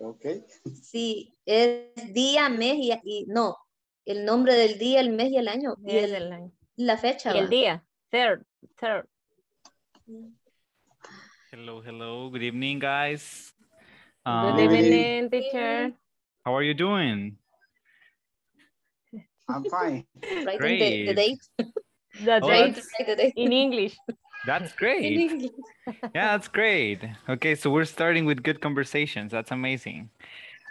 Ok. Sí, es día, mes y, no, el nombre del día, el mes y el año. Y el, año. la fecha. el día. Third, third. Hello, hello. Good evening, guys. Um, good evening, teacher. How are you doing? I'm fine. Writing Great. the, the date. Oh, the date. In English. That's great. yeah, that's great. Okay, so we're starting with good conversations. That's amazing.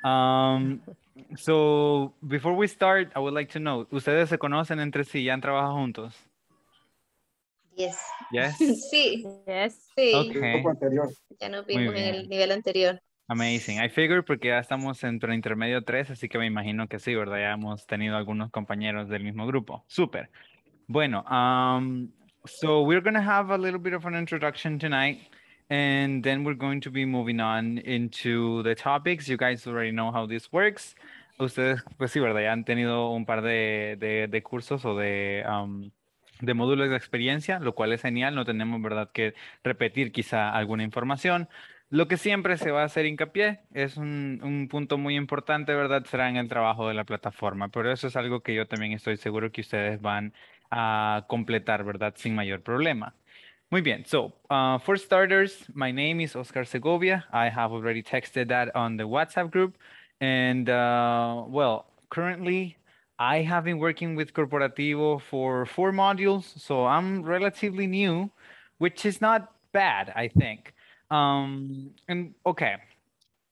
Um, so before we start, I would like to know, ¿ustedes se conocen entre sí? ¿Ya han trabajado juntos? Yes. Yes. sí. Yes. Sí. Okay. Ya no vimos en el nivel anterior. Amazing. I figure porque ya estamos en intermedio 3, así que me imagino que sí, ¿verdad? Ya hemos tenido algunos compañeros del mismo grupo. Súper. Bueno, um, So we're going to have a little bit of an introduction tonight, and then we're going to be moving on into the topics. You guys already know how this works. Ustedes, pues sí, ¿verdad? Ya han tenido un par de, de, cursos o de, um, de módulos de experiencia, lo cual es genial. No tenemos, ¿verdad?, que repetir quizá alguna información. Lo que siempre se va a hacer hincapié es un, un, punto muy importante, ¿verdad? Será en el trabajo de la plataforma, pero eso es algo que yo también estoy seguro que ustedes van a completar, ¿verdad? Sin mayor problema. Muy bien, so uh, for starters, my name is Oscar Segovia. I have already texted that on the WhatsApp group. And uh, well, currently I have been working with Corporativo for four modules, so I'm relatively new, which is not bad, I think. Um, and okay,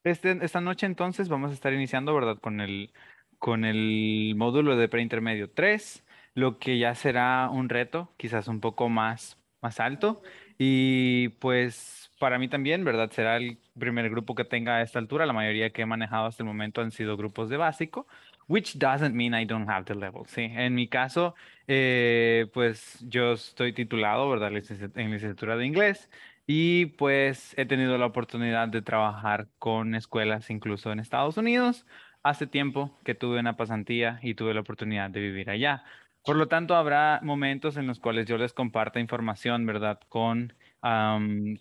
este, esta noche entonces vamos a estar iniciando, ¿verdad? Con el, con el módulo de preintermedio 3 lo que ya será un reto, quizás un poco más, más alto. Y pues para mí también, ¿verdad? Será el primer grupo que tenga a esta altura. La mayoría que he manejado hasta el momento han sido grupos de básico, which doesn't mean I don't have the level. Sí, en mi caso, eh, pues yo estoy titulado, ¿verdad? En licenciatura de inglés. Y pues he tenido la oportunidad de trabajar con escuelas incluso en Estados Unidos. Hace tiempo que tuve una pasantía y tuve la oportunidad de vivir allá. Por lo tanto, habrá momentos en los cuales yo les comparta información, ¿verdad? Con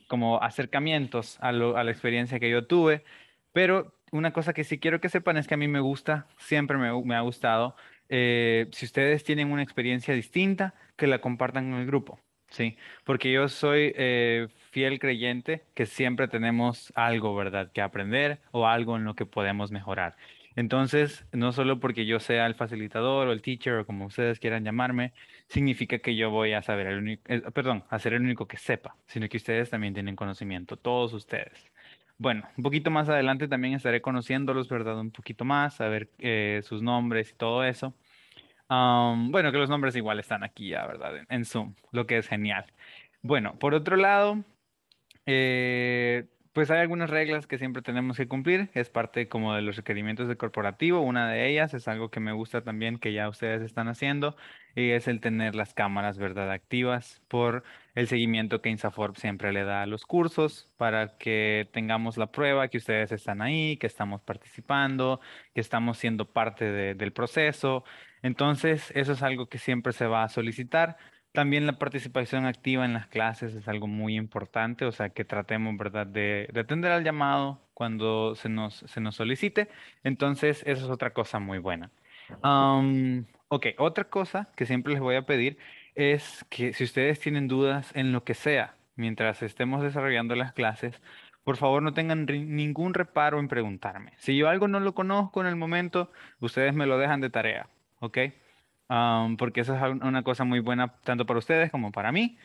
como acercamientos a, la experiencia que yo tuve. Pero una cosa que sí quiero que sepan es que a mí me gusta, siempre me, ha gustado. Eh, si ustedes tienen una experiencia distinta, que la compartan en el grupo, ¿sí? Porque yo soy eh, fiel creyente que siempre tenemos algo, ¿verdad? Que aprender o algo en lo que podemos mejorar. Entonces, no solo porque yo sea el facilitador o el teacher o como ustedes quieran llamarme, significa que yo voy a saber el único, eh, perdón, a ser el único que sepa, sino que ustedes también tienen conocimiento, todos ustedes. Bueno, un poquito más adelante también estaré conociéndolos, ¿verdad? Un poquito más, a ver eh, sus nombres y todo eso. bueno, que los nombres igual están aquí ya, ¿verdad? En, Zoom, lo que es genial. Bueno, por otro lado, eh, pues hay algunas reglas que siempre tenemos que cumplir, es parte como de los requerimientos de corporativo, una de ellas es algo que me gusta también que ya ustedes están haciendo y es el tener las cámaras, ¿verdad?, activas por el seguimiento que Insaforp siempre le da a los cursos para que tengamos la prueba que ustedes están ahí, que estamos participando, que estamos siendo parte del proceso. Entonces, eso es algo que siempre se va a solicitar también la participación activa en las clases es algo muy importante, o sea, que tratemos, ¿verdad?, de, atender al llamado cuando se nos, se nos solicite. Entonces, eso es otra cosa muy buena. ok, otra cosa que siempre les voy a pedir es que si ustedes tienen dudas en lo que sea, mientras estemos desarrollando las clases, por favor no tengan ningún reparo en preguntarme. Si yo algo no lo conozco en el momento, ustedes me lo dejan de tarea, ¿ok? porque esa es una cosa muy buena tanto para ustedes como para mí.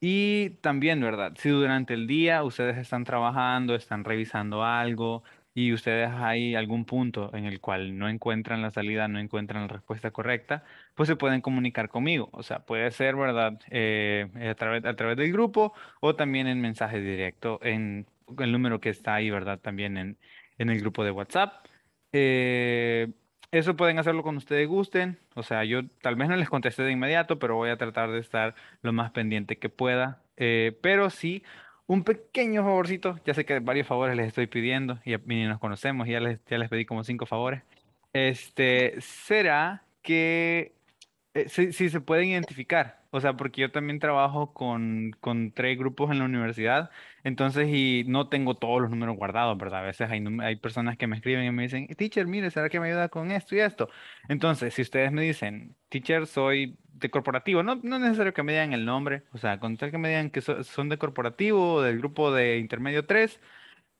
Y también, ¿verdad? Si durante el día ustedes están trabajando, están revisando algo y ustedes hay algún punto en el cual no encuentran la salida, no encuentran la respuesta correcta, pues se pueden comunicar conmigo. O sea, puede ser, ¿verdad? Eh, eh, a, través, a través del grupo o también en mensaje directo en el número que está ahí, ¿verdad? También en, en el grupo de WhatsApp. Eh, eso pueden hacerlo cuando ustedes gusten. O sea, yo tal vez no les contesté de inmediato, pero voy a tratar de estar lo más pendiente que pueda. Eh, pero sí, un pequeño favorcito. Ya sé que varios favores les estoy pidiendo y ni nos conocemos, ya les, ya les pedí como cinco favores. Este, será que eh, si, si se pueden identificar o sea, porque yo también trabajo con, con tres grupos en la universidad, entonces y no tengo todos los números guardados, ¿verdad? A veces hay, hay personas que me escriben y me dicen, teacher, mire, ¿será que me ayuda con esto y esto? Entonces, si ustedes me dicen, teacher, soy de corporativo, no, no es necesario que me digan el nombre, o sea, con tal que me digan que son de corporativo o del grupo de intermedio 3,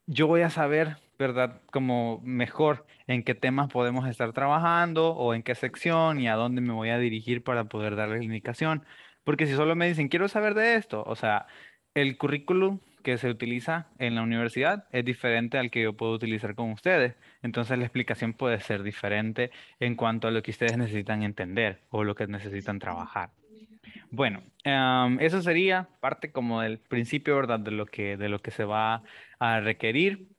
yo voy a saber ¿verdad? Como mejor en qué temas podemos estar trabajando o en qué sección y a dónde me voy a dirigir para poder la indicación. Porque si solo me dicen, quiero saber de esto, o sea, el currículum que se utiliza en la universidad es diferente al que yo puedo utilizar con ustedes. Entonces la explicación puede ser diferente en cuanto a lo que ustedes necesitan entender o lo que necesitan trabajar. Bueno, em, eso sería parte como del principio, ¿verdad? De lo que, de lo que se va a requerir.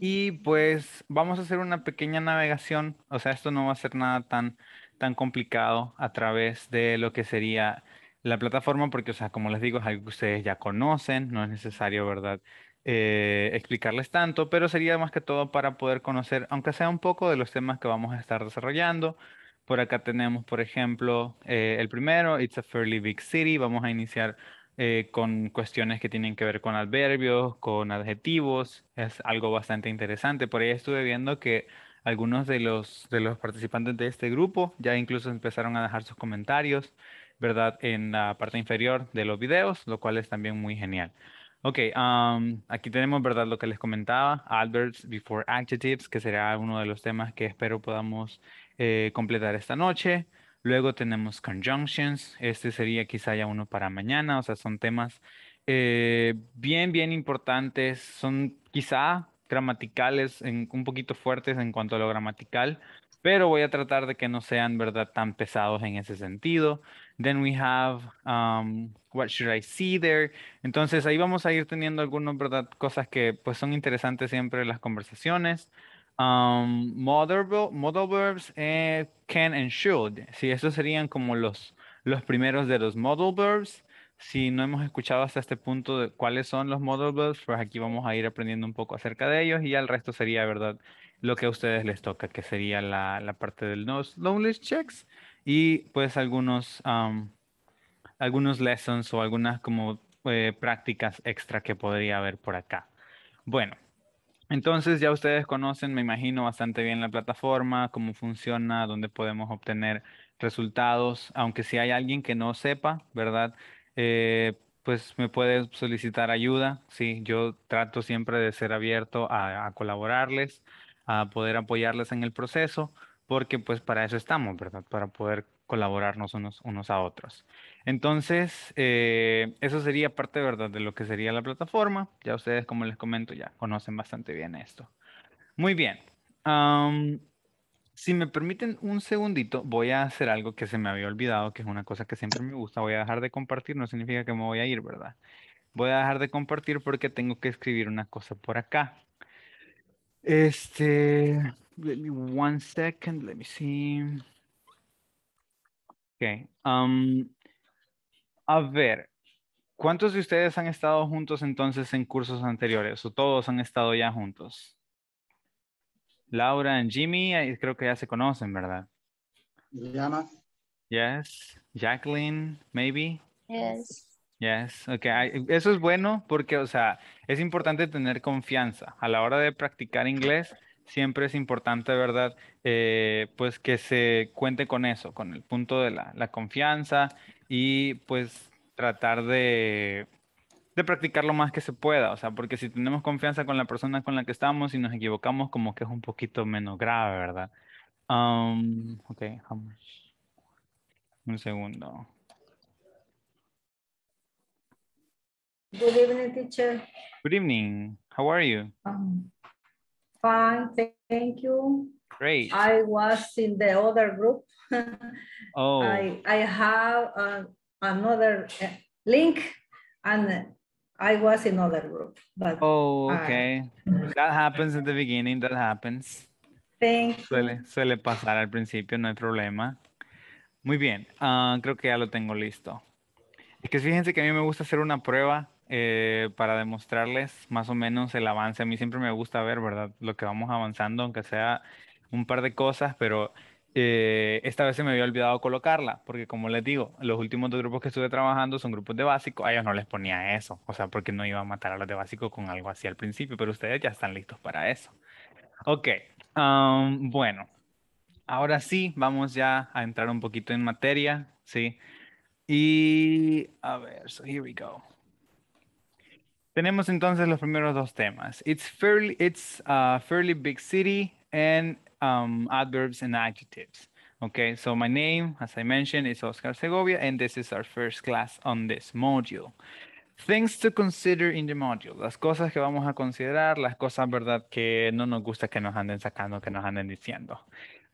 Y pues vamos a hacer una pequeña navegación, o sea, esto no va a ser nada tan, tan complicado a través de lo que sería la plataforma, porque, o sea, como les digo, es algo que ustedes ya conocen, no es necesario, ¿verdad? Eh, explicarles tanto, pero sería más que todo para poder conocer, aunque sea un poco de los temas que vamos a estar desarrollando. Por acá tenemos, por ejemplo, eh, el primero, It's a Fairly Big City. Vamos a iniciar eh, con cuestiones que tienen que ver con adverbios, con adjetivos. Es algo bastante interesante. Por ahí estuve viendo que algunos de los, participantes de este grupo ya incluso empezaron a dejar sus comentarios, ¿verdad? En la parte inferior de los videos, lo cual es también muy genial. Ok, aquí tenemos, ¿verdad? Lo que les comentaba, adverbs before adjectives, que será uno de los temas que espero podamos eh, completar esta noche. Luego tenemos conjunctions, este sería quizá ya uno para mañana, o sea, son temas eh, bien, bien importantes, son quizá gramaticales, un poquito fuertes en cuanto a lo gramatical, pero voy a tratar de que no sean, ¿verdad?, tan pesados en ese sentido. Then we have, um, what should I see there? Entonces ahí vamos a ir teniendo algunas, ¿verdad?, cosas que pues son interesantes siempre en las conversaciones. Um, model, verbs eh, can and should. Sí, esos serían como los, los primeros de los model verbs. Si no hemos escuchado hasta este punto de cuáles son los model verbs, pues aquí vamos a ir aprendiendo un poco acerca de ellos y ya el resto sería, ¿verdad? Lo que a ustedes les toca, que sería la, la parte del knowledge checks y pues algunos, um, algunos lessons o algunas como eh, prácticas extra que podría haber por acá. Bueno, entonces ya ustedes conocen, me imagino, bastante bien la plataforma, cómo funciona, dónde podemos obtener resultados, aunque si hay alguien que no sepa, ¿verdad? Eh, pues me puede solicitar ayuda, sí, yo trato siempre de ser abierto a, colaborarles, a poder apoyarles en el proceso, porque pues para eso estamos, ¿verdad? Para poder colaborarnos unos, unos a otros. Entonces, eh, eso sería parte, ¿verdad?, de lo que sería la plataforma. Ya ustedes, como les comento, ya conocen bastante bien esto. Muy bien. si me permiten un segundito, voy a hacer algo que se me había olvidado, que es una cosa que siempre me gusta. Voy a dejar de compartir, no significa que me voy a ir, ¿verdad? Voy a dejar de compartir porque tengo que escribir una cosa por acá. Este, one second, let me see. Ok. Um, a ver, ¿cuántos de ustedes han estado juntos entonces en cursos anteriores o todos han estado ya juntos? Laura y Jimmy, creo que ya se conocen, ¿verdad? Llama. Yes. Jacqueline, maybe. Yes. Yes. Okay. Eso es bueno porque, o sea, es importante tener confianza a la hora de practicar inglés siempre es importante, ¿verdad? Eh, pues que se cuente con eso, con el punto de la, confianza y pues tratar de, practicar lo más que se pueda, o sea, porque si tenemos confianza con la persona con la que estamos y nos equivocamos, como que es un poquito menos grave, ¿verdad? Um, ok, Un segundo. Good evening, How are you? Um, fine, thank you. Great. I was in the other group. oh. I, I have uh, another uh, link and I was in other group. oh, okay. that happens at the beginning, that happens. Thank you. Suele, suele pasar al principio, no hay problema. Muy bien, ah, creo que ya lo tengo listo. Es que fíjense que a mí me gusta hacer una prueba eh, para demostrarles más o menos el avance. A mí siempre me gusta ver, ¿verdad? Lo que vamos avanzando, aunque sea un par de cosas, pero eh, esta vez se me había olvidado colocarla, porque como les digo, los últimos dos grupos que estuve trabajando son grupos de básico, a ellos no les ponía eso, o sea, porque no iba a matar a los de básico con algo así al principio, pero ustedes ya están listos para eso. Ok, bueno, ahora sí, vamos ya a entrar un poquito en materia, ¿sí? Y a ver, so here we go. Tenemos entonces los primeros dos temas. It's fairly, it's a uh, fairly big city and um, adverbs and adjectives. Okay, so my name, as I mentioned, is Oscar Segovia, and this is our first class on this module. Things to consider in the module. Las cosas que vamos a considerar, las cosas, ¿verdad?, que no nos gusta que nos anden sacando, que nos anden diciendo.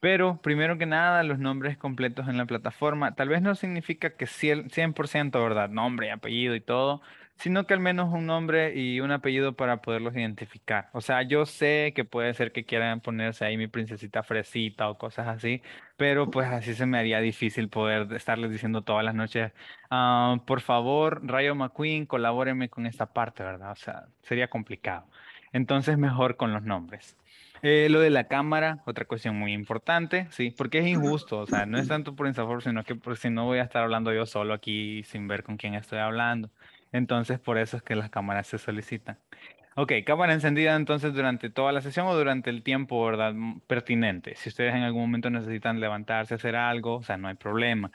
Pero primero que nada, los nombres completos en la plataforma. Tal vez no significa que 100%, 100% ¿verdad? Nombre, apellido y todo, sino que al menos un nombre y un apellido para poderlos identificar. O sea, yo sé que puede ser que quieran ponerse ahí mi princesita fresita o cosas así, pero pues así se me haría difícil poder estarles diciendo todas las noches, ah, por favor, Rayo McQueen, colabóreme con esta parte, ¿verdad? O sea, sería complicado. Entonces, mejor con los nombres. Eh, lo de la cámara, otra cuestión muy importante, sí, porque es injusto, o sea, no es tanto por insafor, sino que por si no voy a estar hablando yo solo aquí sin ver con quién estoy hablando. Entonces, por eso es que las cámaras se solicitan. Ok, cámara encendida entonces durante toda la sesión o durante el tiempo, mm, Pertinente. Si ustedes en algún momento necesitan levantarse, hacer algo, o sea, no hay problema.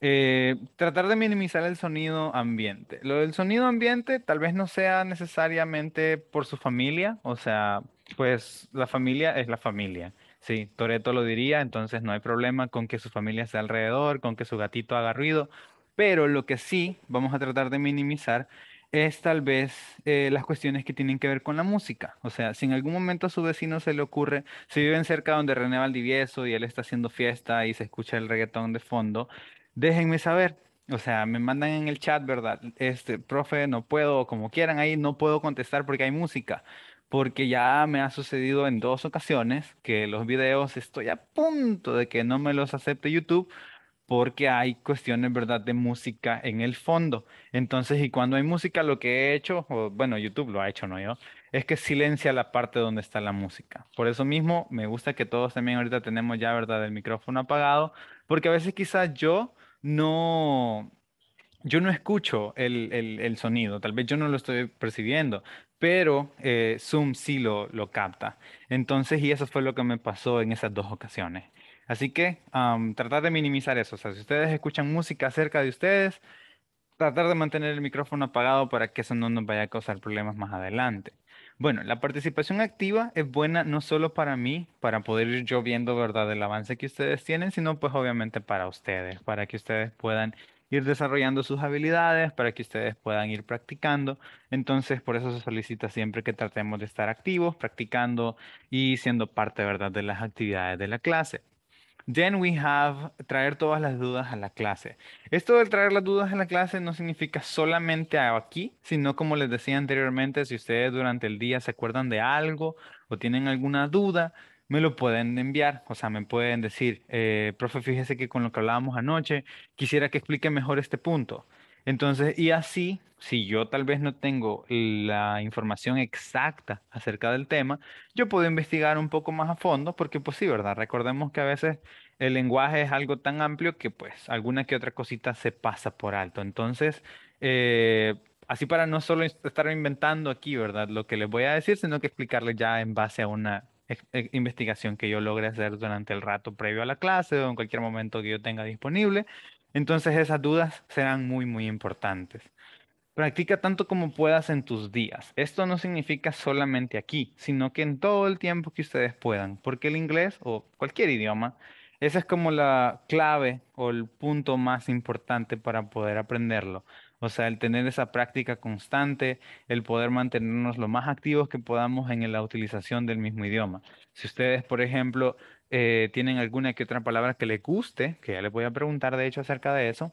Eh, tratar de minimizar el sonido ambiente. Lo del sonido ambiente tal vez no sea necesariamente por su familia, o sea, pues la familia es la familia. Sí, Toreto lo diría, entonces no hay problema con que su familia esté alrededor, con que su gatito haga ruido, pero lo que sí vamos a tratar de minimizar es tal vez eh, las cuestiones que tienen que ver con la música. O sea, si en algún momento a su vecino se le ocurre, si viven cerca donde René Valdivieso y él está haciendo fiesta y se escucha el reggaetón de fondo, déjenme saber. O sea, me mandan en el chat, ¿verdad? Este, profe, no puedo, como quieran ahí, no puedo contestar porque hay música. Porque ya me ha sucedido en dos ocasiones que los videos estoy a punto de que no me los acepte YouTube porque hay cuestiones, ¿verdad?, de música en el fondo. Entonces, y cuando hay música, lo que he hecho, bueno, YouTube lo ha hecho, no yo, es que silencia la parte donde está la música. Por eso mismo, me gusta que todos también ahorita tenemos ya, ¿verdad?, el micrófono apagado, porque a veces quizás yo no, yo no escucho el, sonido, tal vez yo no lo estoy percibiendo, pero eh, Zoom sí lo, lo capta. Entonces, y eso fue lo que me pasó en esas dos ocasiones. Así que tratar de minimizar eso. O sea, si ustedes escuchan música cerca de ustedes, tratar de mantener el micrófono apagado para que eso no nos vaya a causar problemas más adelante. Bueno, la participación activa es buena no solo para mí, para poder ir yo viendo, ¿verdad?, el avance que ustedes tienen, sino pues obviamente para ustedes, para que ustedes puedan ir desarrollando sus habilidades, para que ustedes puedan ir practicando. Entonces, por eso se solicita siempre que tratemos de estar activos, practicando y siendo parte, ¿verdad?, de las actividades de la clase. Then we have traer todas las dudas a la clase. Esto de traer las dudas a la clase no significa solamente aquí, sino como les decía anteriormente, si ustedes durante el día se acuerdan de algo o tienen alguna duda, me lo pueden enviar, o sea, me pueden decir, eh, profe, fíjese que con lo que hablábamos anoche, quisiera que explique mejor este punto. Entonces, y así, si yo tal vez no tengo la información exacta acerca del tema, yo puedo investigar un poco más a fondo, porque pues sí, ¿verdad? Recordemos que a veces el lenguaje es algo tan amplio que pues alguna que otra cosita se pasa por alto. Entonces, eh, así para no solo estar inventando aquí, ¿verdad? Lo que les voy a decir, sino que explicarles ya en base a una eh, investigación que yo logre hacer durante el rato previo a la clase o en cualquier momento que yo tenga disponible entonces esas dudas serán muy, muy importantes. Practica tanto como puedas en tus días. Esto no significa solamente aquí, sino que en todo el tiempo que ustedes puedan, porque el inglés o cualquier idioma, esa es como la clave o el punto más importante para poder aprenderlo. O sea, el tener esa práctica constante, el poder mantenernos lo más activos que podamos en la utilización del mismo idioma. Si ustedes, por ejemplo, eh, tienen alguna que otra palabra que les guste, que ya les voy a preguntar de hecho acerca de eso,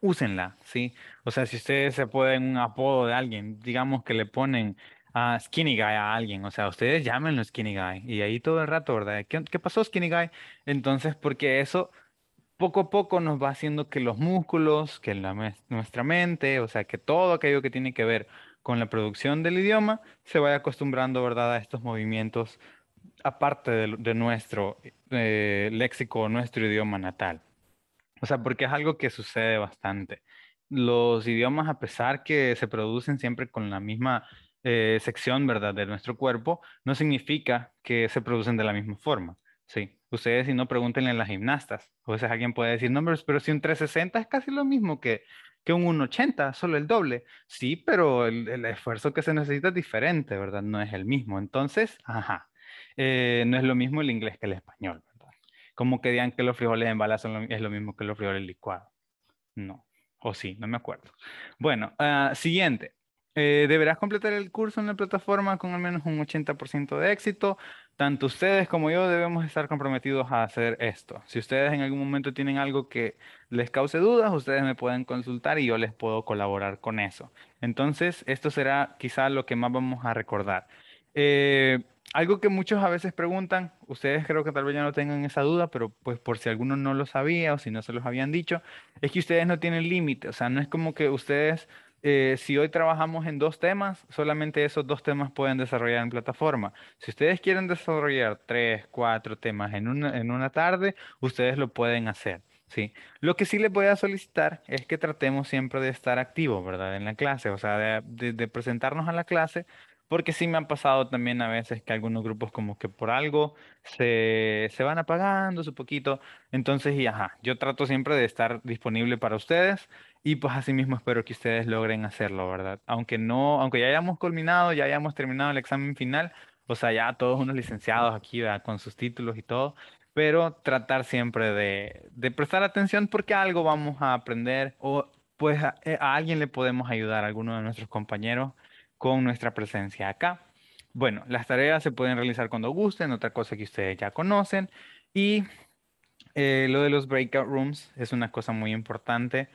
úsenla, ¿sí? O sea, si ustedes se pueden un apodo de alguien, digamos que le ponen a ah, Skinny Guy a alguien, o sea, ustedes llámenlo Skinny Guy y ahí todo el rato, ¿verdad? ¿Qué, pasó Skinny Guy? Entonces, porque eso poco a poco nos va haciendo que los músculos, que nuestra mente, o sea, que todo aquello que tiene que ver con la producción del idioma se vaya acostumbrando, ¿verdad?, a estos movimientos aparte de, nuestro eh, léxico o nuestro idioma natal. O sea, porque es algo que sucede bastante. Los idiomas, a pesar que se producen siempre con la misma eh, sección, ¿verdad?, de nuestro cuerpo, no significa que se producen de la misma forma. Sí. Ustedes, si no, pregunten a las gimnastas. A veces alguien puede decir, no, pero si un 360 es casi lo mismo que, un 180, solo el doble. Sí, pero el, el, esfuerzo que se necesita es diferente, ¿verdad? No es el mismo. Entonces, ajá. Eh, no es lo mismo el inglés que el español, ¿verdad? Como que digan que los frijoles en bala es lo mismo que los frijoles licuados. No, o sí, no me acuerdo. Bueno, ah, siguiente. Eh, deberás completar el curso en la plataforma con al menos un 80% de éxito. Tanto ustedes como yo debemos estar comprometidos a hacer esto. Si ustedes en algún momento tienen algo que les cause dudas, ustedes me pueden consultar y yo les puedo colaborar con eso. Entonces, esto será quizá lo que más vamos a recordar. Eh, algo que muchos a veces preguntan, ustedes creo que tal vez ya no tengan esa duda, pero pues por si alguno no lo sabía o si no se los habían dicho, es que ustedes no tienen límite, o sea, no es como que ustedes, eh, si hoy trabajamos en dos temas, solamente esos dos temas pueden desarrollar en plataforma. Si ustedes quieren desarrollar tres, cuatro temas en una, en una tarde, ustedes lo pueden hacer. Sí. Lo que sí les voy a solicitar es que tratemos siempre de estar activos, ¿verdad? En la clase, o sea, de, de, presentarnos a la clase porque sí me han pasado también a veces que algunos grupos como que por algo se, se van apagando su poquito. Entonces, y yo trato siempre de estar disponible para ustedes y pues así mismo espero que ustedes logren hacerlo, ¿verdad? Aunque no, aunque ya hayamos culminado, ya hayamos terminado el examen final, o sea, ya todos unos licenciados aquí, ¿verdad? Con sus títulos y todo, pero tratar siempre de, de prestar atención porque algo vamos a aprender o pues a, eh, a alguien le podemos ayudar, a alguno de nuestros compañeros con nuestra presencia acá. Bueno, las tareas se pueden realizar cuando gusten, otra cosa que ustedes ya conocen. Y eh, lo de los breakout rooms es una cosa muy importante.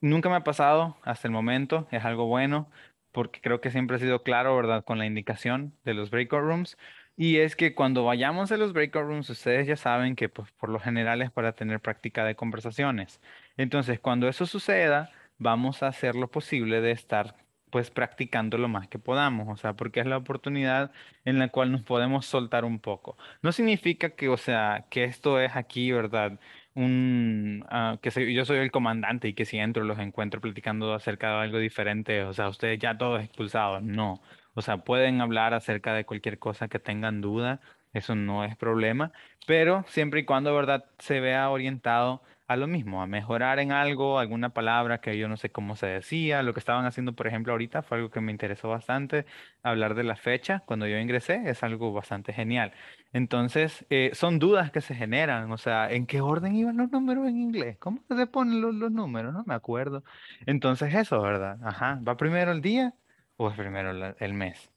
Nunca me ha pasado hasta el momento, es algo bueno, porque creo que siempre ha sido claro, ¿verdad?, con la indicación de los breakout rooms. Y es que cuando vayamos a los breakout rooms, ustedes ya saben que pues, por lo general es para tener práctica de conversaciones. Entonces, cuando eso suceda, vamos a hacer lo posible de estar pues practicando lo más que podamos, o sea, porque es la oportunidad en la cual nos podemos soltar un poco. No significa que, o sea, que esto es aquí, ¿verdad? Un, ah, que yo soy el comandante y que si entro los encuentro platicando acerca de algo diferente, o sea, ustedes ya todos expulsados, no. O sea, pueden hablar acerca de cualquier cosa que tengan duda, eso no es problema, pero siempre y cuando, ¿verdad?, se vea orientado a lo mismo, a mejorar en algo, alguna palabra que yo no sé cómo se decía. Lo que estaban haciendo, por ejemplo, ahorita fue algo que me interesó bastante, hablar de la fecha cuando yo ingresé, es algo bastante genial. Entonces, eh, son dudas que se generan, o sea, ¿en qué orden iban los números en inglés? ¿Cómo se ponen los, los números? No me acuerdo. Entonces, eso, ¿verdad? Ajá, ¿va primero el día o es primero el mes?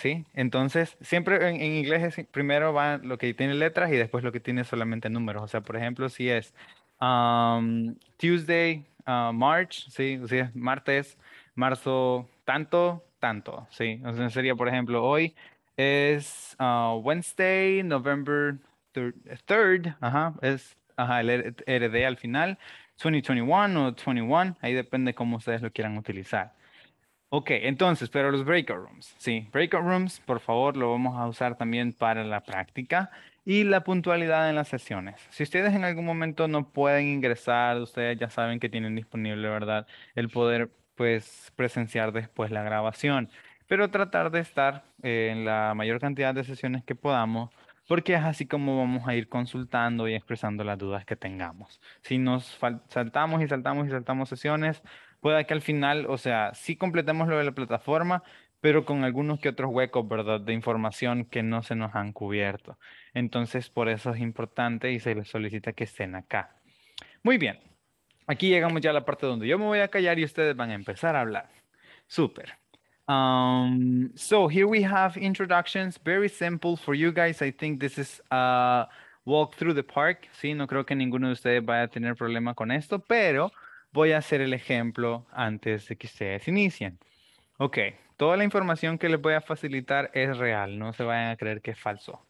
Sí, Entonces, siempre en, inglés es, primero va lo que tiene letras y después lo que tiene solamente números. O sea, por ejemplo, si es um, Tuesday, ah, March, sí, o martes, marzo, tanto, tanto, sí. O sea, sería, por ejemplo, hoy es uh, Wednesday, November 3rd, es ajá, el RD al final, 2021 o 21, ahí depende cómo ustedes lo quieran utilizar. Ok, entonces, pero los breakout rooms, sí, breakout rooms, por favor, lo vamos a usar también para la práctica y la puntualidad en las sesiones. Si ustedes en algún momento no pueden ingresar, ustedes ya saben que tienen disponible, ¿verdad? El poder, pues, presenciar después la grabación, pero tratar de estar eh, en la mayor cantidad de sesiones que podamos porque es así como vamos a ir consultando y expresando las dudas que tengamos. Si nos saltamos y saltamos y saltamos sesiones, pueda que al final, o sea, sí completemos lo de la plataforma, pero con algunos que otros huecos, ¿verdad? De información que no se nos han cubierto. Entonces, por eso es importante y se les solicita que estén acá. Muy bien, aquí llegamos ya a la parte donde yo me voy a callar y ustedes van a empezar a hablar. Super. Um, so here we have introductions, very simple for you guys. I think this is a walk through the park. Sí, no creo que ninguno de ustedes vaya a tener problema con esto, pero voy a hacer el ejemplo antes de que ustedes inicien. Ok, toda la información que les voy a facilitar es real, no se vayan a creer que es falso.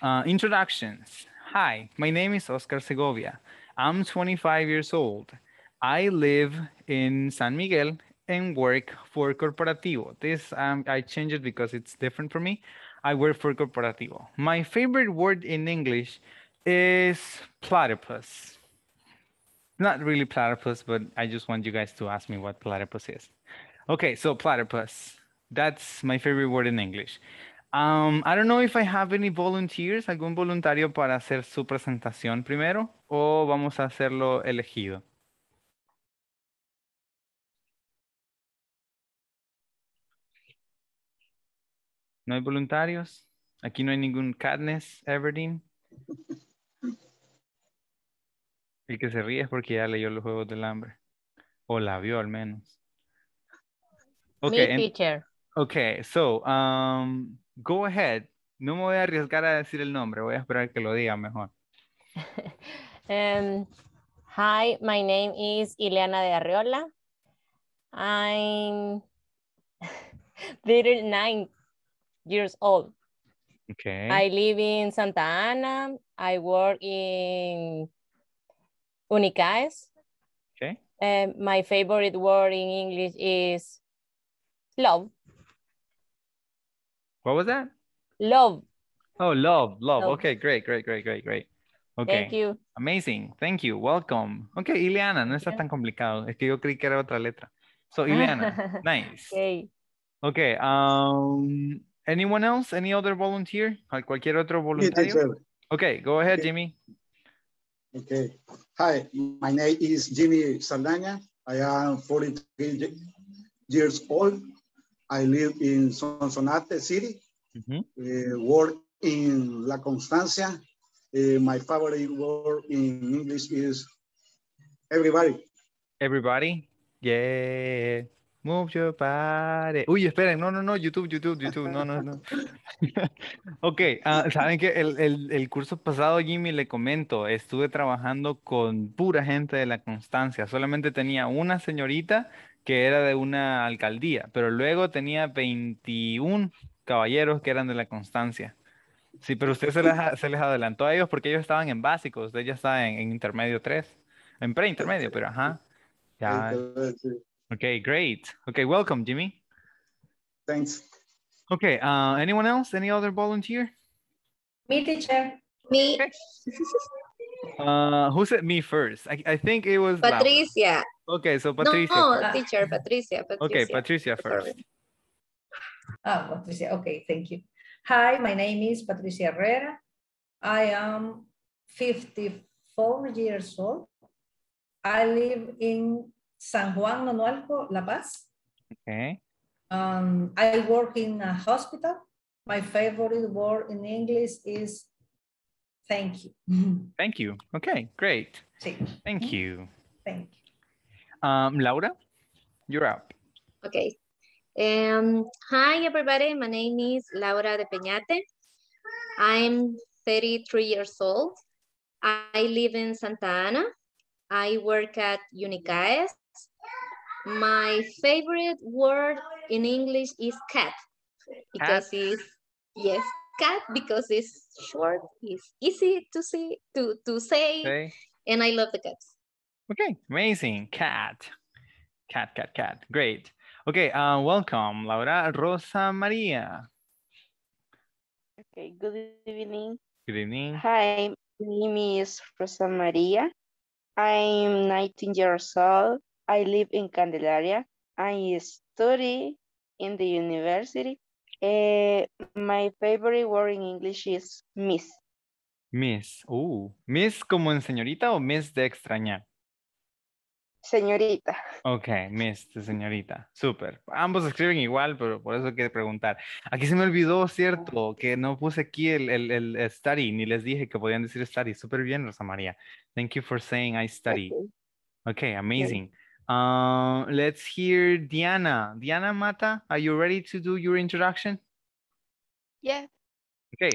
Ah, introductions. Hi, my name is Oscar Segovia. I'm 25 years old. I live in San Miguel and work for Corporativo. This, um, I changed it because it's different for me. I work for Corporativo. My favorite word in English is platypus. not really platypus, but I just want you guys to ask me what platypus is. Okay, so platypus. That's my favorite word in English. Um, I don't know if I have any volunteers, algún voluntario para hacer su presentación primero o vamos a hacerlo elegido. ¿No hay voluntarios? Aquí no hay ningún Katniss Everdeen. El que se ríe es porque ya leyó los Juegos del Hambre. O la vio al menos. Okay, Ok, so, um, go ahead. No me voy a arriesgar a decir el nombre. Voy a esperar que lo diga mejor. Em, hi, my name is Ileana de Arriola. I'm little nine years old. Okay. I live in Santa Ana. I work in Unicaes. Okay. my favorite word in English is love. What was that? Love. Oh, love, love. love. Okay, great, great, great, great, great. Okay. Thank you. Amazing. Thank you. Welcome. Okay, Ileana, no está tan complicado. Es que yo creí que era otra letra. So, Ileana, nice. Okay. Okay. Um, anyone else? Any other volunteer? ¿Cualquier otro voluntario? Okay, go ahead, okay. Jimmy. Okay. Hi, my name is Jimmy Saldana. I am 43 years old. I live in Sonsonate City, mm -hmm. uh, work in La Constancia. Uh, my favorite word in English is everybody. Everybody? Yeah. Move your body. Uy, esperen, no, no, no, YouTube, YouTube, YouTube, no, no, no. ok, ah, saben que el, el, el, curso pasado, Jimmy, le comento, estuve trabajando con pura gente de la constancia. Solamente tenía una señorita que era de una alcaldía, pero luego tenía 21 caballeros que eran de la constancia. Sí, pero usted se, les adelantó a ellos porque ellos estaban en básicos, usted ya está en, intermedio 3, en pre-intermedio, pero ajá. Sí, Okay, great. Okay, welcome, Jimmy. Thanks. Okay, uh, anyone else? Any other volunteer? Me, teacher. Me. Uh, who said me first? I, I think it was Patricia. Laura. Okay, so Patricia. No, no teacher, Patricia, Patricia. Okay, Patricia first. Oh, Patricia. Okay, thank you. Hi, my name is Patricia Herrera. I am 54 years old. I live in San Juan Nonualco, La Paz. Okay. Um, I work in a hospital. My favorite word in English is thank you. Thank you. Okay, great. Sí. Thank you. Thank you. Um, Laura, you're up. Okay. Um, hi, everybody. My name is Laura de Peñate. I'm 33 years old. I live in Santa Ana. I work at Unicaes. My favorite word in English is cat. Because cat? it's, yes, cat because it's short, it's easy to see, to, to say. Okay. And I love the cats. Okay, amazing. Cat, cat, cat, cat. Great. Okay, uh, welcome, Laura Rosa Maria. Okay, good evening. Good evening. Hi, my name is Rosa Maria. I'm 19 years old I live in Candelaria. I study in the university. Eh, my favorite word in English is miss. Miss. Uh, miss como en señorita o miss de extrañar? Señorita. Ok, miss de señorita. super. Ambos escriben igual, pero por eso quiero preguntar. Aquí se me olvidó, cierto, que no puse aquí el, el, study, ni les dije que podían decir study. Super bien, Rosa María. Thank you for saying I study. Ok, okay amazing. Uh, let's hear Diana. Diana Mata, are you ready to do your introduction? Yeah. Okay.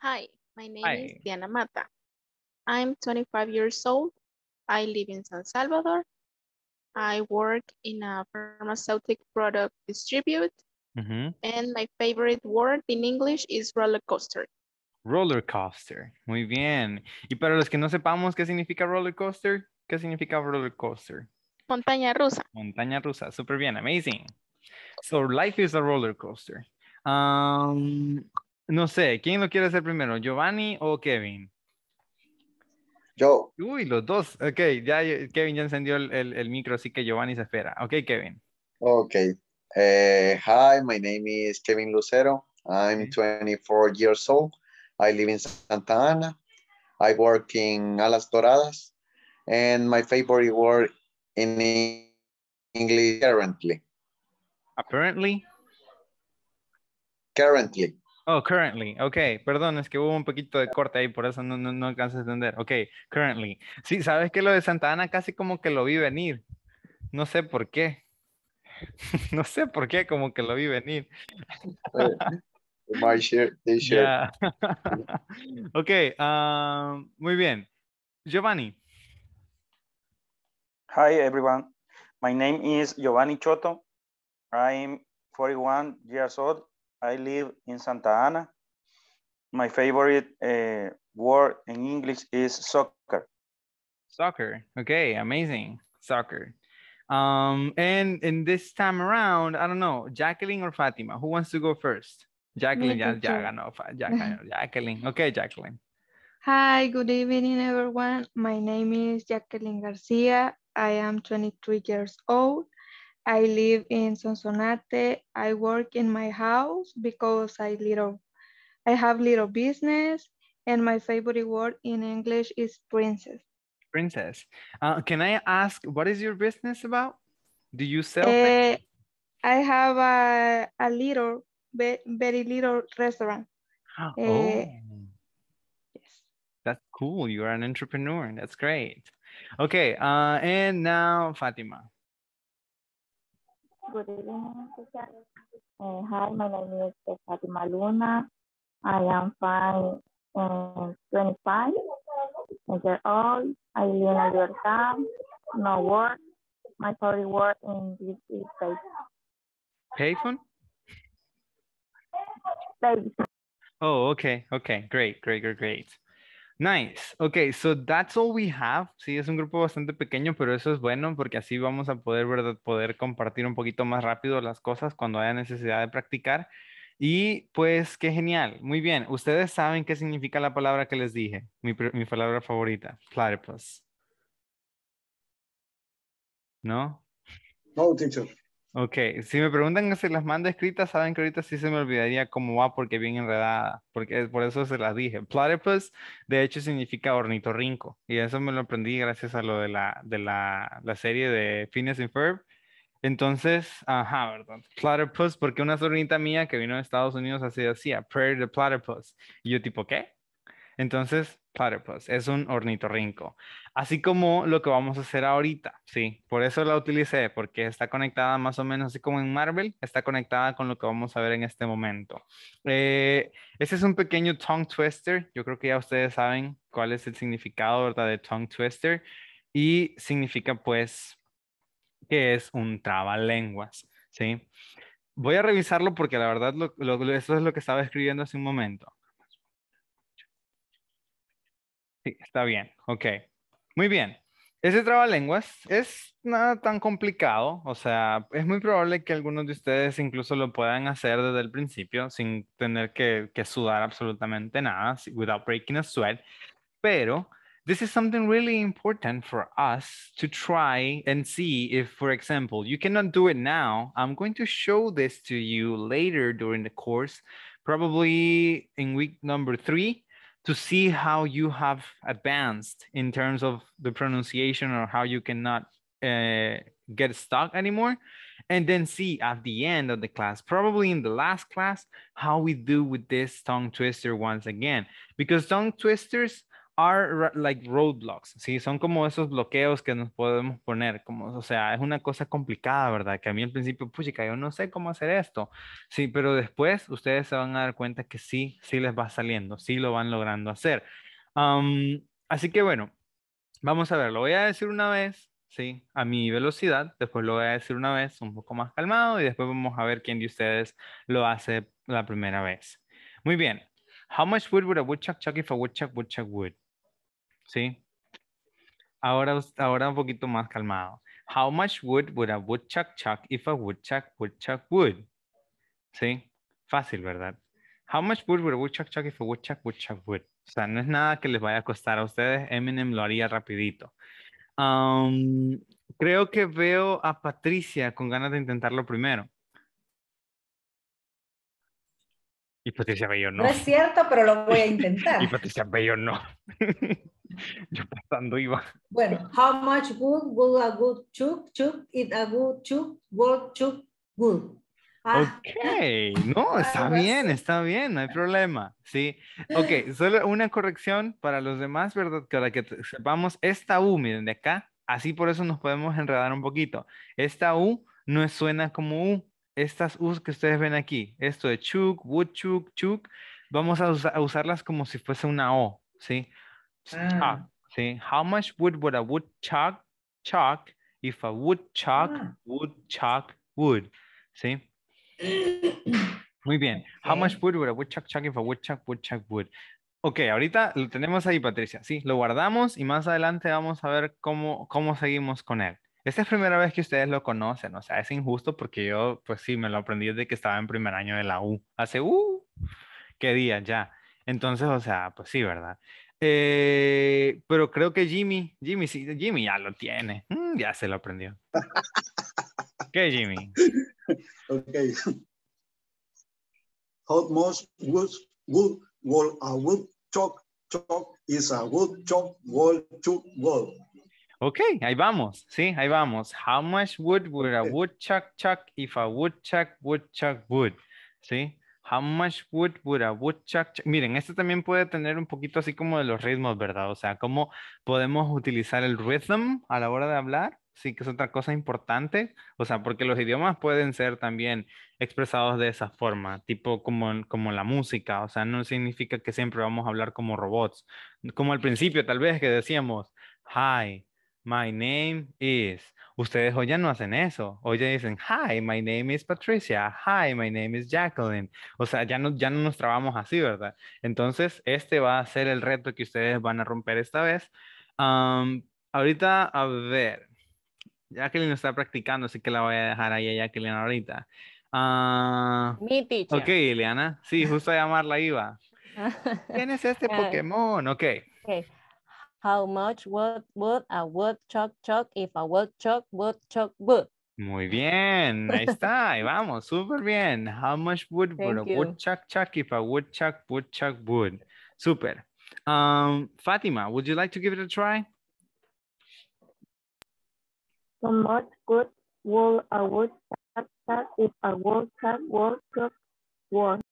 Hi, my name Hi. is Diana Mata. I'm 25 years old. I live in San Salvador. I work in a pharmaceutical product distribute. Mm -hmm. And my favorite word in English is roller coaster. Roller coaster. Muy bien. Y para los que no sepamos qué significa roller coaster, ¿Qué significa roller coaster? Montaña rusa. Montaña rusa, súper bien, amazing. So life is a roller coaster. Um, no sé, ¿quién lo quiere hacer primero, Giovanni o Kevin? Yo. Uy, los dos. Ok, ya Kevin ya encendió el, micro, así que Giovanni se espera. Ok, Kevin. Ok. Eh, hi, my name is Kevin Lucero. I'm 24 years old. I live in Santa Ana. I work in Alas Doradas and my favorite word in English currently. Apparently. Currently. Oh, currently. Ok, perdón, es que hubo un poquito de corte ahí, por eso no, no, a entender. Ok, currently. Sí, sabes que lo de Santa Ana casi como que lo vi venir. No sé por qué. no sé por qué, como que lo vi venir. Eh, my shirt, this shirt. ok, um, muy bien. Giovanni, Hi, everyone. My name is Giovanni Choto. I'm 41 years old. I live in Santa Ana. My favorite uh, word in English is soccer. Soccer. Okay, amazing. Soccer. Um, and in this time around, I don't know, Jacqueline or Fatima, who wants to go first? Jacqueline, yeah, Jacqueline, Jacqueline. Okay, Jacqueline. Hi, good evening, everyone. My name is Jacqueline Garcia. I am 23 years old. I live in Sonsonate. I work in my house because I little, I have little business, and my favorite word in English is princess. Princess. Uh, can I ask, what is your business about? Do you sell? Uh, I have a, a little, very little restaurant. Ah, eh, oh. Uh, that's cool. You are an entrepreneur. That's great. Okay. Uh, and now Fatima. Good evening. Uh, hi, my name is Fatima Luna. I am five and um, 25 years old. I live in Libertad. No work. My favorite word in this is payphone. Payphone. Oh, okay. Okay. Great. Great. Great. Great. Nice. Ok, so that's all we have. Sí, es un grupo bastante pequeño, pero eso es bueno porque así vamos a poder, ¿verdad? poder compartir un poquito más rápido las cosas cuando haya necesidad de practicar. Y pues qué genial. Muy bien. Ustedes saben qué significa la palabra que les dije. Mi, palabra favorita, platypus. ¿No? No, teacher. Ok, si me preguntan si las mando escritas, saben que ahorita sí se me olvidaría cómo va porque bien enredada, porque por eso se las dije. Platypus, de hecho, significa ornitorrinco, y eso me lo aprendí gracias a lo de la, de la, la serie de Phineas and Ferb. Entonces, ajá, perdón. Platypus, porque una sobrinita mía que vino de Estados Unidos así decía, Prayer the Platypus. Y yo tipo, ¿qué? Entonces, platypus es un ornitorrinco. Así como lo que vamos a hacer ahorita, sí. Por eso la utilicé, porque está conectada más o menos así como en Marvel, está conectada con lo que vamos a ver en este momento. Eh, es un pequeño tongue twister. Yo creo que ya ustedes saben cuál es el significado, ¿verdad? De tongue twister. Y significa, pues, que es un trabalenguas, sí. Voy a revisarlo porque la verdad, eso es lo que estaba escribiendo hace un momento. Sí, está bien. Ok. Muy bien. Ese lenguas es nada tan complicado, o sea, es muy probable que algunos de ustedes incluso lo puedan hacer desde el principio sin tener que, que sudar absolutamente nada, without breaking a sweat, pero this is something really important for us to try and see if, for example, you cannot do it now. I'm going to show this to you later during the course, probably in week number three to see how you have advanced in terms of the pronunciation or how you cannot uh, get stuck anymore and then see at the end of the class probably in the last class how we do with this tongue twister once again because tongue twisters are like roadblocks, ¿sí? Son como esos bloqueos que nos podemos poner, como, o sea, es una cosa complicada, ¿verdad? Que a mí al principio, pucha, yo no sé cómo hacer esto, sí, pero después ustedes se van a dar cuenta que sí, sí les va saliendo, sí lo van logrando hacer. así que bueno, vamos a ver, lo voy a decir una vez, ¿sí? A mi velocidad, después lo voy a decir una vez un poco más calmado y después vamos a ver quién de ustedes lo hace la primera vez. Muy bien. How much wood would a woodchuck chuck if a woodchuck would wood? ¿sí? Ahora, ahora un poquito más calmado. How much wood would a woodchuck chuck if a woodchuck woodchuck wood? ¿Sí? Fácil, ¿verdad? How much wood would a woodchuck chuck if a woodchuck woodchuck wood? O sea, no es nada que les vaya a costar a ustedes. Eminem lo haría rapidito. Um, creo que veo a Patricia con ganas de intentarlo primero. Y Patricia Bello no. No es cierto, pero lo voy a intentar. y Patricia Bello no. Yo pasando iba. Bueno, how much wood will a good chuck chuck it a good chuck wood chuck wood? Ah, ok, no, está bien, está bien, no hay problema, sí. Ok, solo una corrección para los demás, ¿verdad? Que para que sepamos, esta U, miren, de acá, así por eso nos podemos enredar un poquito. Esta U no suena como U, estas U que ustedes ven aquí, esto de chuk, wood chuk, chuk, vamos a, usarlas como si fuese una O, ¿sí? sí ah. ¿sí? How much wood would a woodchuck chuck if a woodchuck ah. would chuck wood? ¿Sí? Muy bien. How much wood would a woodchuck chuck if a woodchuck would chuck wood? Ok, ahorita lo tenemos ahí, Patricia. Sí, lo guardamos y más adelante vamos a ver cómo, cómo seguimos con él. Esta es la primera vez que ustedes lo conocen, o sea, es injusto porque yo, pues sí, me lo aprendí desde que estaba en primer año de la U. Hace, uh, qué día ya. Entonces, o sea, pues sí, ¿verdad? Eh, pero creo que Jimmy, Jimmy, sí, Jimmy ya lo tiene. Mm, ya se lo aprendió. ¿Qué, Jimmy? ok. How wood, wood, wall, a wood chalk, chalk is a wood chalk, wall, chuck wall. Ok, ahí vamos, sí, ahí vamos. How much wood would a woodchuck chuck if a woodchuck woodchuck wood? Sí. How much wood would a woodchuck? Miren, este también puede tener un poquito así como de los ritmos, ¿verdad? O sea, cómo podemos utilizar el rhythm a la hora de hablar. Sí, que es otra cosa importante. O sea, porque los idiomas pueden ser también expresados de esa forma, tipo como, como la música. O sea, no significa que siempre vamos a hablar como robots. Como al principio, tal vez, que decíamos, hi, My name is. Ustedes hoy ya no hacen eso. Hoy ya dicen, hi, my name is Patricia. Hi, my name is Jacqueline. O sea, ya no, ya no nos trabamos así, ¿verdad? Entonces, este va a ser el reto que ustedes van a romper esta vez. ahorita, a ver. Jacqueline está practicando, así que la voy a dejar ahí a Jacqueline ahorita. Ah, Mi teacher. Ok, Ileana. Sí, justo a llamarla iba. ¿Quién es este ah. Pokémon? Ok. okay. How much would, would a woodchuck chuck if a woodchuck chuck wood? Muy bien, ahí está, ahí vamos, súper bien. How much wood would a woodchuck chuck if a woodchuck chuck wood? Super. Um, Fatima, would you like to give it a try? How much wood would a woodchuck chuck if a woodchuck chuck wood?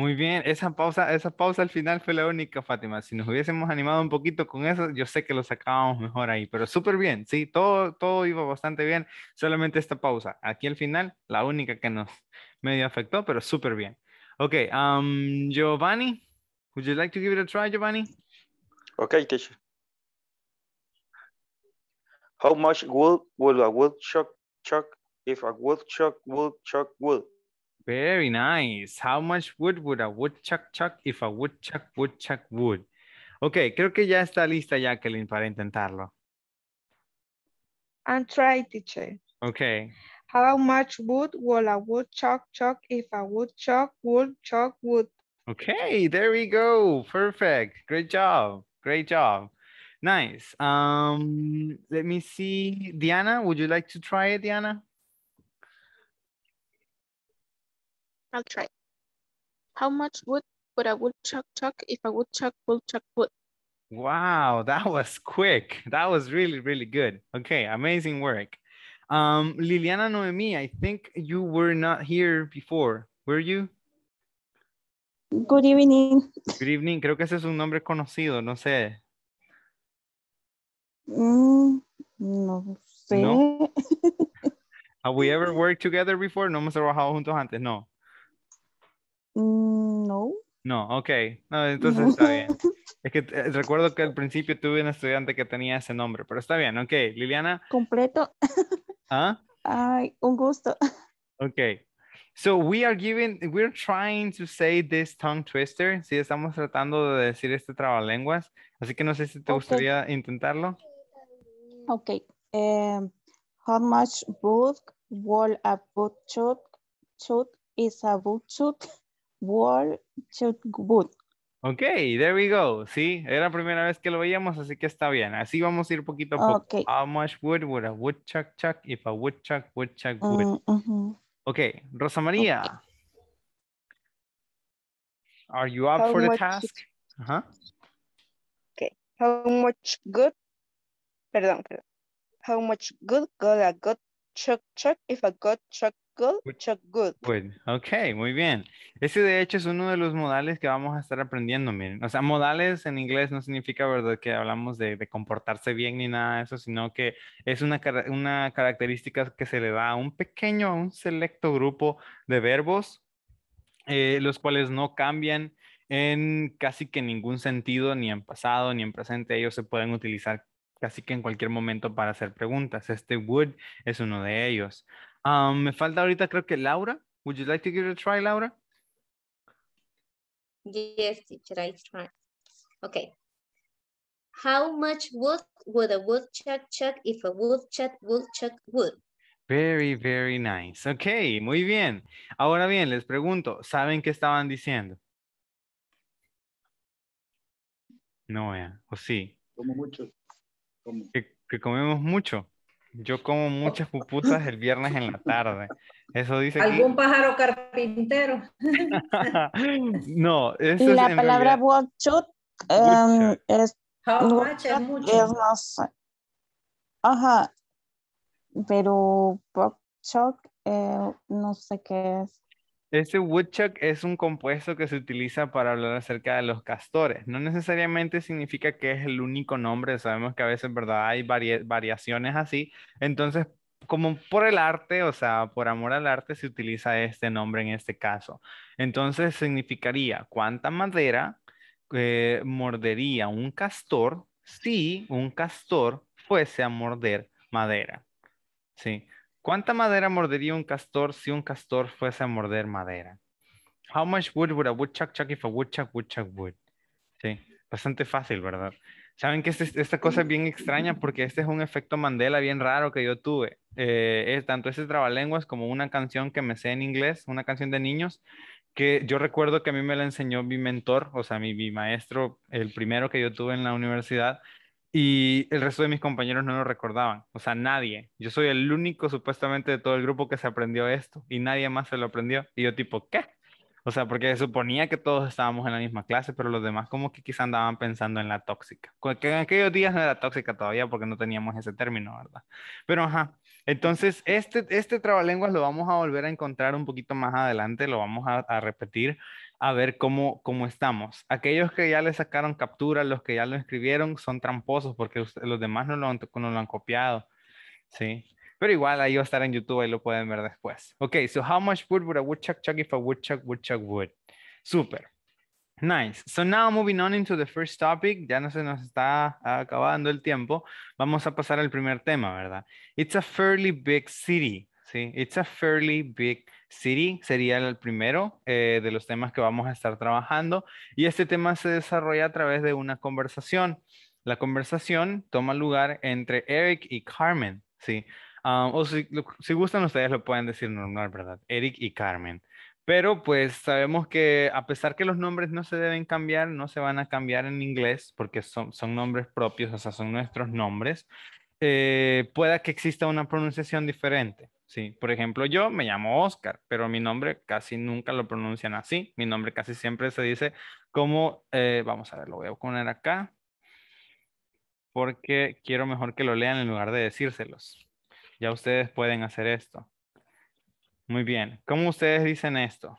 Muy bien, esa pausa, esa pausa al final fue la única, Fátima. Si nos hubiésemos animado un poquito con eso, yo sé que lo sacábamos mejor ahí, pero súper bien, sí, todo, todo iba bastante bien, solamente esta pausa. Aquí al final, la única que nos medio afectó, pero súper bien. Ok, Giovanni, would you like to give it a try, Giovanni? Okay, teacher. How much wood would a woodchuck chuck if a woodchuck would chuck wood? Very nice. How much wood would a woodchuck chuck if a woodchuck woodchuck wood? Ok, creo que ya está lista Jacqueline para intentarlo. And try, teacher. Okay. How much wood will a woodchuck chuck if a woodchuck would chuck wood? Okay, there we go. Perfect. Great job. Great job. Nice. Um, let me see. Diana, would you like to try it, Diana? I'll try. How much wood would a woodchuck chuck if a woodchuck will chuck wood? Wow, that was quick. That was really, really good. Okay, amazing work. Um, Liliana Noemi, I think you were not here before, were you? Good evening. Good evening. Creo que ese es un nombre conocido, no sé. Mm, no sé. No? Have we ever worked together before? No hemos trabajado juntos antes, no. Mm, no. No, ok. No, entonces está bien. Es que eh, recuerdo que al principio tuve un estudiante que tenía ese nombre, pero está bien, ok. Liliana. Completo. ¿Ah? Ay, un gusto. Ok. So we are giving, we're trying to say this tongue twister. Sí, estamos tratando de decir este trabalenguas. Así que no sé si te gustaría intentarlo. Ok. Eh, how much book, wall a book, chut? is a book, chuck Wood Ok, there we go. Sí, era la primera vez que lo veíamos, así que está bien. Así vamos a ir poquito a poco. How much wood would a woodchuck chuck if a woodchuck woodchuck would? chuck mm, wood? Ok, Rosa María. Are you up for the task? Uh Okay. How much good? Perdón, How much good got a good chuck chuck if a good chuck good, good. ok, muy bien. Ese de hecho es uno de los modales que vamos a estar aprendiendo, miren. O sea, modales en inglés no significa, ¿verdad?, que hablamos de, comportarse bien ni nada de eso, sino que es una, característica que se le da a un pequeño, a un selecto grupo de verbos, eh, los cuales no cambian en casi que ningún sentido, ni en pasado, ni en presente. Ellos se pueden utilizar casi que en cualquier momento para hacer preguntas. Este would es uno de ellos. Um, me falta ahorita creo que Laura. Would you like to give it a try, Laura? Yes, teacher, I try. Okay. How much wood would a woodchuck chuck if a woodchuck woodchuck wood? Very, very nice. Okay, muy bien. Ahora bien, les pregunto, ¿saben qué estaban diciendo? No, ya, o sí. Como mucho. que comemos mucho. Yo como muchas puputas el viernes en la tarde. Eso dice. ¿Algún pájaro carpintero? no, Y La palabra workshop em, es. mucho. Es, no Ajá. Pero workshop eh, no sé qué es. Este woodchuck es un compuesto que se utiliza para hablar acerca de los castores. No necesariamente significa que es el único nombre, sabemos que a veces, ¿verdad? Hay variaciones así. Entonces, como por el arte, o sea, por amor al arte, se utiliza este nombre en este caso. Entonces, significaría cuánta madera eh, mordería un castor si un castor fuese a morder madera. Sí. ¿Cuánta madera mordería un castor si un castor fuese a morder madera? How much wood would a woodchuck chuck if a woodchuck woodchuck wood? Sí, bastante fácil, ¿verdad? Saben que este, esta cosa es bien extraña porque este es un efecto Mandela bien raro que yo tuve. Eh, es, tanto ese trabalenguas como una canción que me sé en inglés, una canción de niños, que yo recuerdo que a mí me la enseñó mi mentor, o sea, mi, mi maestro, el primero que yo tuve en la universidad, y el resto de mis compañeros no lo recordaban, o sea, nadie. Yo soy el único supuestamente de todo el grupo que se aprendió esto y nadie más se lo aprendió. Y yo tipo, ¿qué? O sea, porque suponía que todos estábamos en la misma clase, pero los demás como que quizá andaban pensando en la tóxica. Que en aquellos días no era tóxica todavía porque no teníamos ese término, ¿verdad? Pero ajá. Entonces, este, este trabalenguas lo vamos a volver a encontrar un poquito más adelante, lo vamos a repetir, a ver cómo, cómo estamos. Aquellos que ya le sacaron captura, los que ya lo escribieron, son tramposos porque los demás no lo, han, copiado. Sí. Pero igual ahí va a estar en YouTube, y lo pueden ver después. Ok, so how much wood would a woodchuck chuck if a woodchuck woodchuck wood? Super. Nice. So now moving on into the first topic, ya no se nos está acabando el tiempo, vamos a pasar al primer tema, ¿verdad? It's a fairly big city, ¿sí? It's a fairly big Siri sería el primero eh, de los temas que vamos a estar trabajando y este tema se desarrolla a través de una conversación. La conversación toma lugar entre Eric y Carmen, ¿sí? Ah, o si, gustan ustedes lo pueden decir normal, ¿verdad? Eric y Carmen. Pero pues sabemos que a pesar que los nombres no se deben cambiar, no se van a cambiar en inglés porque son, nombres propios, o sea, son nuestros nombres, eh, pueda que exista una pronunciación diferente. Sí, por ejemplo, yo me llamo Oscar, pero mi nombre casi nunca lo pronuncian así. Mi nombre casi siempre se dice como, eh, vamos a ver, lo voy a poner acá, porque quiero mejor que lo lean en lugar de decírselos. Ya ustedes pueden hacer esto. Muy bien, ¿cómo ustedes dicen esto?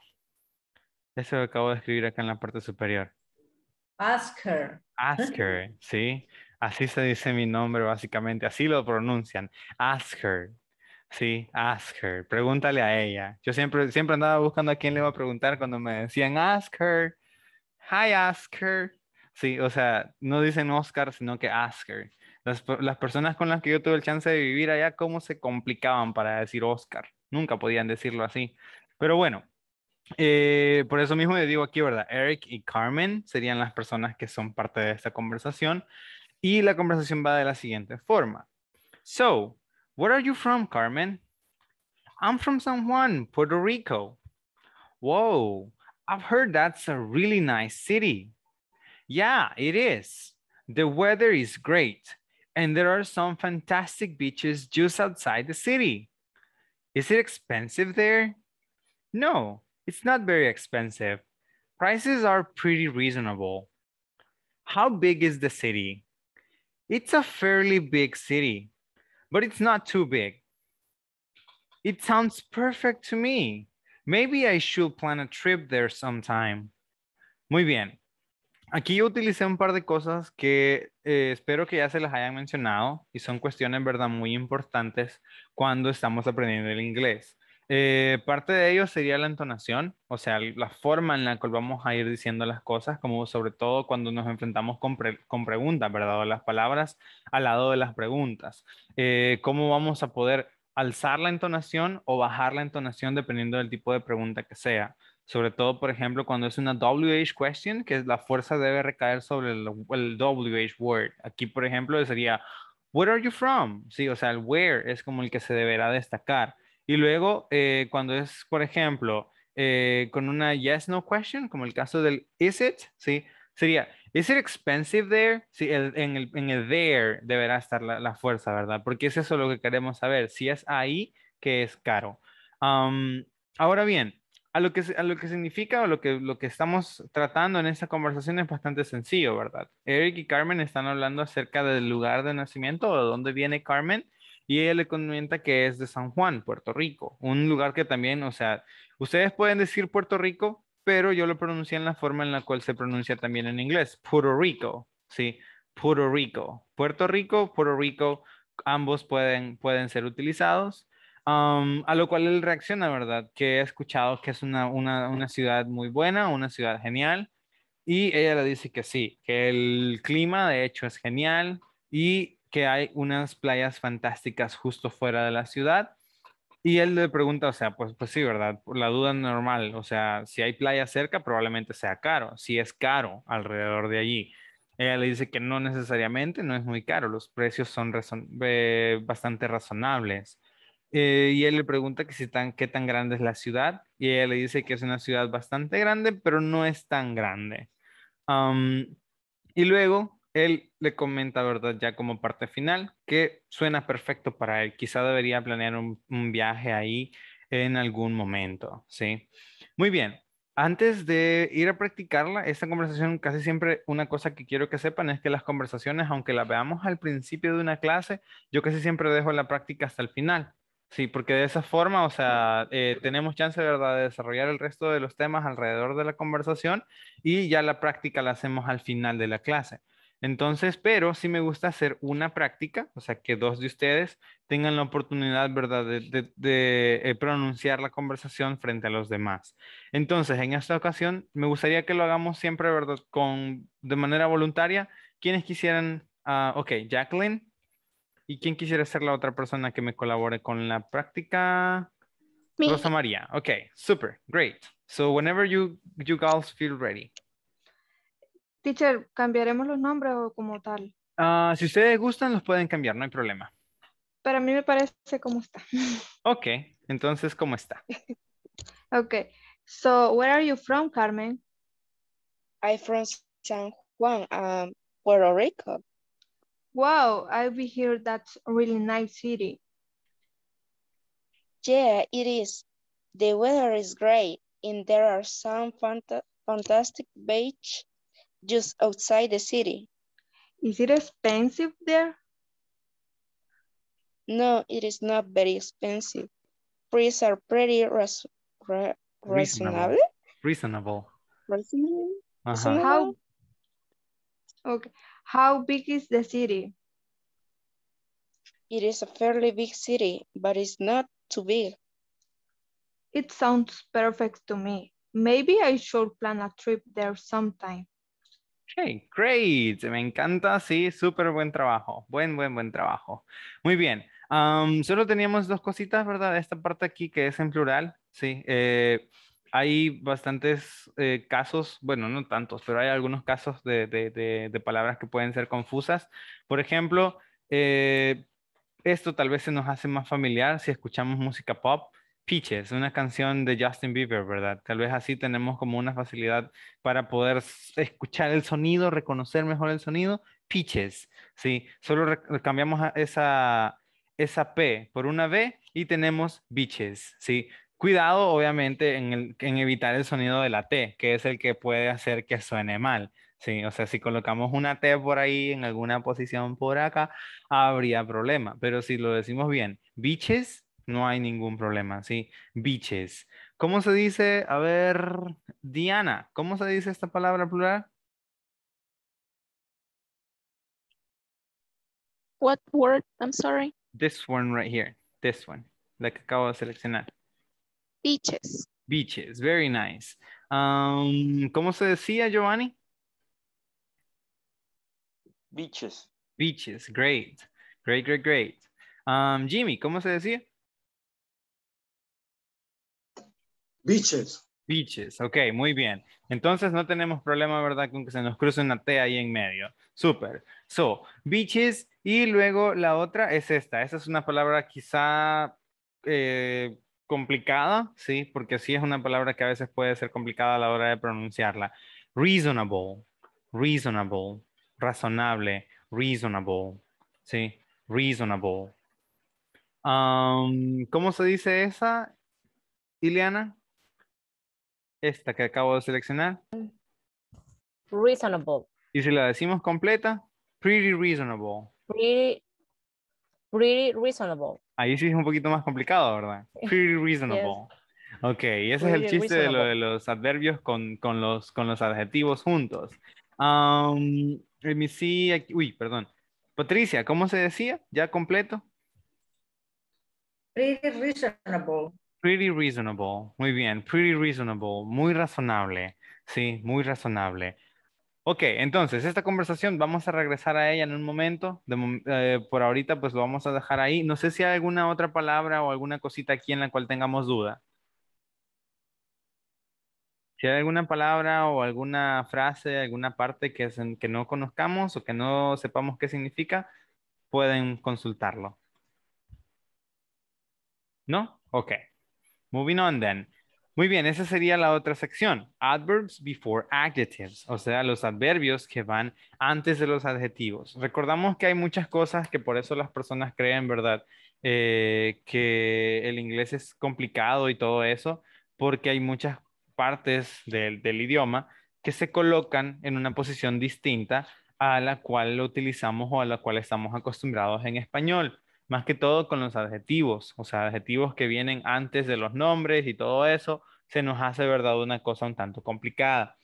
Eso lo acabo de escribir acá en la parte superior. Ask her, sí. Así se dice mi nombre básicamente, así lo pronuncian. her. Sí, ask her, pregúntale a ella. Yo siempre, siempre andaba buscando a quién le iba a preguntar cuando me decían ask her, hi ask her. Sí, o sea, no dicen Oscar, sino que ask her. Las, personas con las que yo tuve el chance de vivir allá, ¿cómo se complicaban para decir Oscar? Nunca podían decirlo así. Pero bueno, eh, por eso mismo le digo aquí, ¿verdad? Eric y Carmen serían las personas que son parte de esta conversación. Y la conversación va de la siguiente forma. So, Where are you from, Carmen? I'm from San Juan, Puerto Rico. Whoa, I've heard that's a really nice city. Yeah, it is. The weather is great, and there are some fantastic beaches just outside the city. Is it expensive there? No, it's not very expensive. Prices are pretty reasonable. How big is the city? It's a fairly big city. but it's not too big. It sounds perfect to me. Maybe I should plan a trip there sometime. Muy bien. Aquí yo utilicé un par de cosas que eh, espero que ya se las hayan mencionado y son cuestiones, verdad, muy importantes cuando estamos aprendiendo el inglés. Eh, parte de ello sería la entonación, o sea, la forma en la cual vamos a ir diciendo las cosas, como sobre todo cuando nos enfrentamos con, preguntas, ¿verdad? O las palabras al lado de las preguntas. Eh, ¿Cómo vamos a poder alzar la entonación o bajar la entonación dependiendo del tipo de pregunta que sea? Sobre todo, por ejemplo, cuando es una WH question, que la fuerza debe recaer sobre el, el WH word. Aquí, por ejemplo, sería, Where are you from? Sí, o sea, el where es como el que se deberá destacar. Y luego, eh, cuando es, por ejemplo, eh, con una yes, no question, como el caso del is it, ¿sí? Sería, ¿is it expensive there? Sí, en, el, en, there deberá estar la, fuerza, ¿verdad? Porque es eso lo que queremos saber, si es ahí que es caro. ahora bien, a lo que, lo que significa o lo que, lo que estamos tratando en esta conversación es bastante sencillo, ¿verdad? Eric y Carmen están hablando acerca del lugar de nacimiento o de dónde viene Carmen y ella le comenta que es de San Juan, Puerto Rico, un lugar que también, o sea, ustedes pueden decir Puerto Rico, pero yo lo pronuncié en la forma en la cual se pronuncia también en inglés, Puerto Rico, ¿sí? Puerto Rico, Puerto Rico, Puerto Rico, ambos pueden, pueden ser utilizados. Um, a lo cual él reacciona, ¿verdad? Que he escuchado que es una, una ciudad muy buena, una ciudad genial, y ella le dice que sí, que el clima de hecho es genial y que hay unas playas fantásticas justo fuera de la ciudad. Y él le pregunta, o sea, pues, pues sí, ¿verdad? la duda normal, o sea, si hay playa cerca, probablemente sea caro, si es caro alrededor de allí. Ella le dice que no necesariamente, no es muy caro, los precios son eh, bastante razonables. Eh, y él le pregunta que si tan, qué tan grande es la ciudad, y ella le dice que es una ciudad bastante grande, pero no es tan grande. y luego él le comenta, ¿verdad? Ya como parte final, que suena perfecto para él. Quizá debería planear un, viaje ahí en algún momento, ¿sí? Muy bien. Antes de ir a practicarla, esta conversación casi siempre una cosa que quiero que sepan es que las conversaciones, aunque las veamos al principio de una clase, yo casi siempre dejo la práctica hasta el final. Sí, porque de esa forma, o sea, eh, tenemos chance, ¿verdad?, de desarrollar el resto de los temas alrededor de la conversación y ya la práctica la hacemos al final de la clase. Entonces, pero sí me gusta hacer una práctica, o sea, que dos de ustedes tengan la oportunidad, ¿verdad?, de, eh, pronunciar la conversación frente a los demás. Entonces, en esta ocasión, me gustaría que lo hagamos siempre, ¿verdad?, con, de manera voluntaria. ¿Quiénes quisieran, ah, ok, Jacqueline, ¿y quién quisiera ser la otra persona que me colabore con la práctica? Rosa María, ok, super, great. So, whenever you, you girls feel ready. Teacher, ¿cambiaremos los nombres o como tal? Ah, si ustedes gustan, los pueden cambiar, no hay problema. Para mí me parece como está. Ok, entonces, ¿cómo está? ok, so, where are you from, Carmen? I'm from San Juan, um, Puerto Rico. Wow, I've be here. that's a really nice city. Yeah, it is. The weather is great, and there are some fantastic beaches. just outside the city. Is it expensive there? No, it is not very expensive. Prices are pretty res re reasonable. Reasonable. Reasonable. Uh -huh. How, okay. How big is the city? It is a fairly big city, but it's not too big. It sounds perfect to me. Maybe I should plan a trip there sometime. Ok, great. Me encanta, sí, súper buen trabajo. Buen, buen, buen trabajo. Muy bien. solo teníamos dos cositas, ¿verdad? Esta parte aquí que es en plural, sí. Eh, hay bastantes eh, casos, bueno, no tantos, pero hay algunos casos de, de, de, palabras que pueden ser confusas. Por ejemplo, eh, esto tal vez se nos hace más familiar si escuchamos música pop. Peaches, una canción de Justin Bieber, ¿verdad? Tal vez así tenemos como una facilidad para poder escuchar el sonido, reconocer mejor el sonido. Pitches, ¿sí? Solo cambiamos esa, esa P por una B y tenemos bitches, ¿sí? Cuidado, obviamente, en, en, evitar el sonido de la T, que es el que puede hacer que suene mal, ¿sí? O sea, si colocamos una T por ahí, en alguna posición por acá, habría problema. Pero si lo decimos bien, bitches, no hay ningún problema, ¿sí? Beaches. ¿Cómo se dice? A ver, Diana, ¿cómo se dice esta palabra plural? What word? I'm sorry. This one right here. This one. La que acabo de seleccionar. Beaches. Beaches. Very nice. Um, ¿Cómo se decía, Giovanni? Beaches. Beaches. Great. Great, great, great. Um, Jimmy, ¿cómo se decía? Beaches. Beaches, ok, muy bien. Entonces no tenemos problema, ¿verdad? Con que se nos cruce una T ahí en medio. Super. So, beaches y luego la otra es esta. Esa es una palabra quizá eh, complicada, ¿sí? Porque sí es una palabra que a veces puede ser complicada a la hora de pronunciarla. Reasonable, reasonable, razonable, reasonable, ¿sí? Reasonable. Um, ¿Cómo se dice esa, Ileana? Esta que acabo de seleccionar. Reasonable. Y si la decimos completa, pretty reasonable. Pretty, reasonable. Ahí sí es un poquito más complicado, ¿verdad? Pretty reasonable. Ok, ese es el chiste de, lo, de, los adverbios con, con, los, con los adjetivos juntos. Um, let me see uy, perdón. Patricia, ¿cómo se decía? ¿Ya completo? Pretty reasonable. Pretty reasonable, muy bien, pretty reasonable, muy razonable, sí, muy razonable. Ok, entonces esta conversación vamos a regresar a ella en un momento. Eh, por ahorita pues lo vamos a dejar ahí. No sé si hay alguna otra palabra o alguna cosita aquí en la cual tengamos duda. Si hay alguna palabra o alguna frase, alguna parte que, que no conozcamos o que no sepamos qué significa, pueden consultarlo. ¿No? Ok. Moving on then. Muy bien, esa sería la otra sección. Adverbs before adjectives, o sea, los adverbios que van antes de los adjetivos. Recordamos que hay muchas cosas que por eso las personas creen, ¿verdad? Eh, que el inglés es complicado y todo eso, porque hay muchas partes del, del idioma que se colocan en una posición distinta a la cual lo utilizamos o a la cual estamos acostumbrados en español más que todo con los adjetivos, o sea, adjetivos que vienen antes de los nombres y todo eso, se nos hace verdad una cosa un tanto complicada.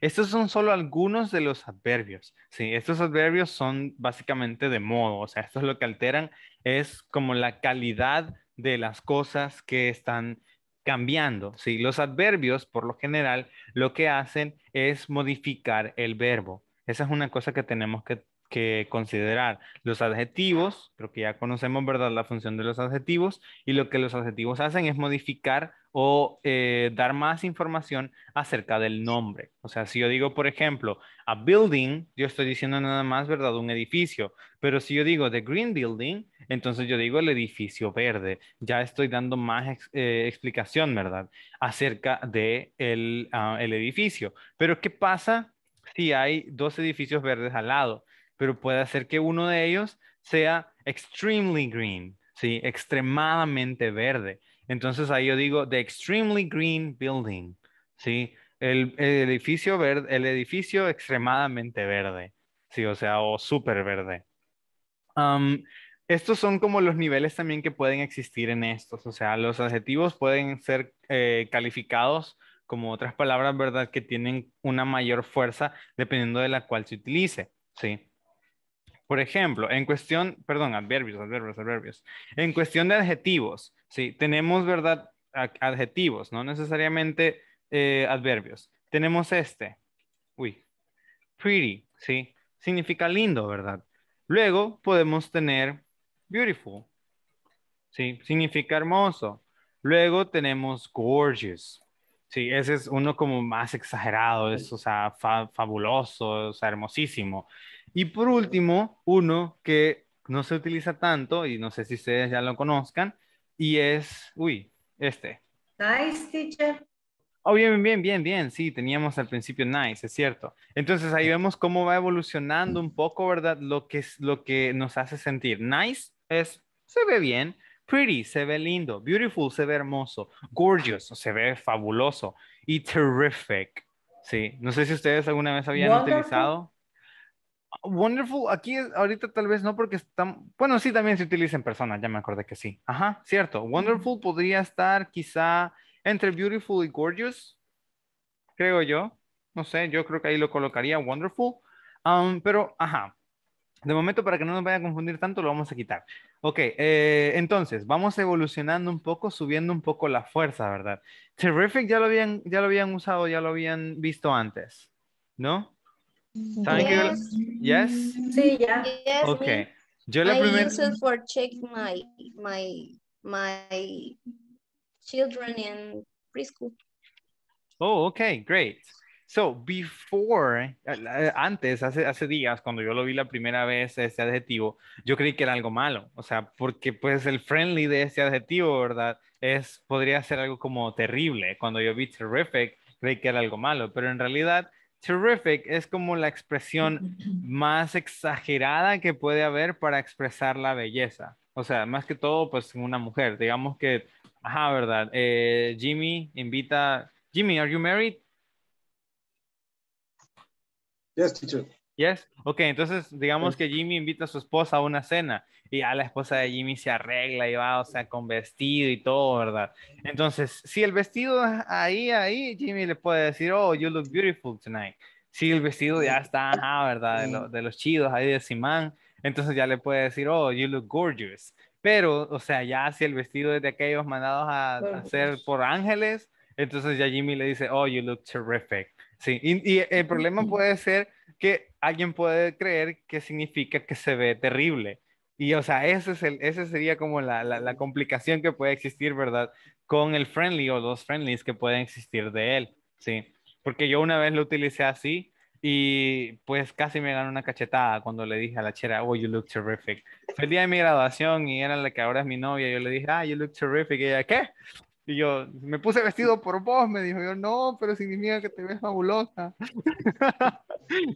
Estos son solo algunos de los adverbios. Sí, estos adverbios son básicamente de modo, o sea, esto es lo que alteran, es como la calidad de las cosas que están cambiando. Sí, los adverbios, por lo general, lo que hacen es modificar el verbo. Esa es una cosa que tenemos que que considerar los adjetivos, creo que ya conocemos, ¿verdad?, la función de los adjetivos, y lo que los adjetivos hacen es modificar o eh, dar más información acerca del nombre. O sea, si yo digo, por ejemplo, a building, yo estoy diciendo nada más, ¿verdad?, un edificio, pero si yo digo the green building, entonces yo digo el edificio verde. Ya estoy dando más eh, explicación, ¿verdad?, acerca de ah, el edificio. Pero, ¿qué pasa si hay dos edificios verdes al lado? pero puede hacer que uno de ellos sea extremely green, ¿sí? Extremadamente verde. Entonces ahí yo digo, the extremely green building, ¿sí? El, edificio verde, el edificio extremadamente verde, ¿sí? O sea, o súper verde. estos son como los niveles también que pueden existir en estos, o sea, los adjetivos pueden ser eh, calificados como otras palabras, ¿verdad? Que tienen una mayor fuerza dependiendo de la cual se utilice, ¿sí? Por ejemplo, en cuestión, perdón, adverbios, adverbios, adverbios. En cuestión de adjetivos, sí, tenemos, ¿verdad? Adjetivos, no necesariamente eh, adverbios. Tenemos este, uy, pretty, sí, significa lindo, ¿verdad? Luego podemos tener beautiful, sí, significa hermoso. Luego tenemos gorgeous, Sí, ese es uno como más exagerado, es, o sea, fabuloso, o sea, hermosísimo. Y por último, uno que no se utiliza tanto y no sé si ustedes ya lo conozcan, y es, uy, este. Nice, teacher. Oh, bien, bien, bien, bien, sí, teníamos al principio nice, es cierto. Entonces ahí vemos cómo va evolucionando un poco, ¿verdad? Lo que, es, lo que nos hace sentir. Nice es, se ve bien, Pretty se ve lindo, beautiful se ve hermoso, gorgeous se ve fabuloso y terrific. Sí, no sé si ustedes alguna vez habían utilizado. Wonderful, aquí ahorita tal vez no porque están, bueno, sí también se utiliza en persona, ya me acordé que sí. Ajá, cierto. Wonderful podría estar quizá entre beautiful y gorgeous, creo yo. No sé, yo creo que ahí lo colocaría wonderful. Um, pero, ajá, de momento para que no nos vaya a confundir tanto, lo vamos a quitar. Ok, eh, entonces vamos evolucionando un poco, subiendo un poco la fuerza, ¿verdad? Terrific ya lo habían, ya lo habían usado, ya lo habían visto antes, ¿no? yes. yes? Sí, ya. ok. Yo I for check my, my children in preschool. Oh, okay, great. So, before, antes, hace, hace días, cuando yo lo vi la primera vez, este adjetivo, yo creí que era algo malo, o sea, porque pues el friendly de este adjetivo, ¿verdad? Es, podría ser algo como terrible. Cuando yo vi terrific, creí que era algo malo, pero en realidad, terrific es como la expresión más exagerada que puede haber para expresar la belleza. O sea, más que todo, pues una mujer, digamos que, ajá, ¿verdad? Eh, Jimmy invita, Jimmy, ¿are you married? Yes, teacher. Yes. Ok, entonces digamos que Jimmy invita a su esposa a una cena y ya la esposa de Jimmy se arregla y va, o sea, con vestido y todo, ¿verdad? Entonces, si el vestido ahí, ahí, Jimmy le puede decir, oh, you look beautiful tonight. Si el vestido ya está, ajá, ¿verdad? De, los chidos ahí de Simán, entonces ya le puede decir, oh, you look gorgeous. Pero, o sea, ya si el vestido es de aquellos mandados a, a hacer por ángeles, entonces ya Jimmy le dice, oh, you look terrific. Sí, y, el problema puede ser que alguien puede creer que significa que se ve terrible. Y o sea, ese, es el, ese sería como la, complicación que puede existir, ¿verdad? Con el friendly o los friendlies que pueden existir de él, ¿sí? Porque yo una vez lo utilicé así y pues casi me ganó una cachetada cuando le dije a la chera, oh, you look terrific. Fue el día de mi graduación y era la que ahora es mi novia. Yo le dije, ah, you look terrific. Y ella, ¿qué? Y yo, me puse vestido por vos, me dijo yo, no, pero significa que te ves fabulosa.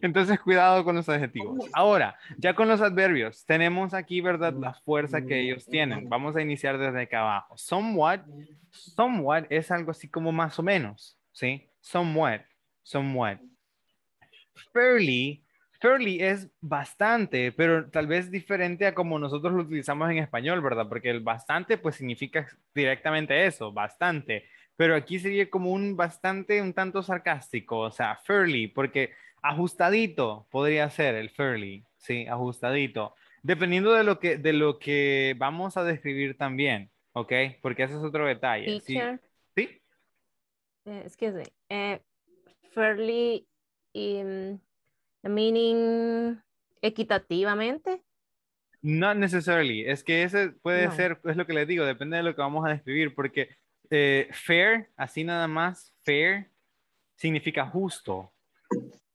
Entonces, cuidado con los adjetivos. Ahora, ya con los adverbios, tenemos aquí, ¿verdad? La fuerza que ellos tienen. Vamos a iniciar desde acá abajo. Somewhat, somewhat es algo así como más o menos, ¿sí? Somewhat, somewhat. Fairly Furly es bastante, pero tal vez diferente a como nosotros lo utilizamos en español, ¿verdad? Porque el bastante pues significa directamente eso, bastante. Pero aquí sería como un bastante, un tanto sarcástico, o sea, furly, porque ajustadito podría ser el furly, ¿sí? Ajustadito. Dependiendo de lo que, de lo que vamos a describir también, ¿ok? Porque ese es otro detalle. ¿Sí? ¿Sí? que eh, excuse me. Eh, fairly meaning equitativamente? No necesariamente. Es que ese puede ser, es lo que les digo, depende de lo que vamos a describir, porque eh, fair, así nada más, fair, significa justo.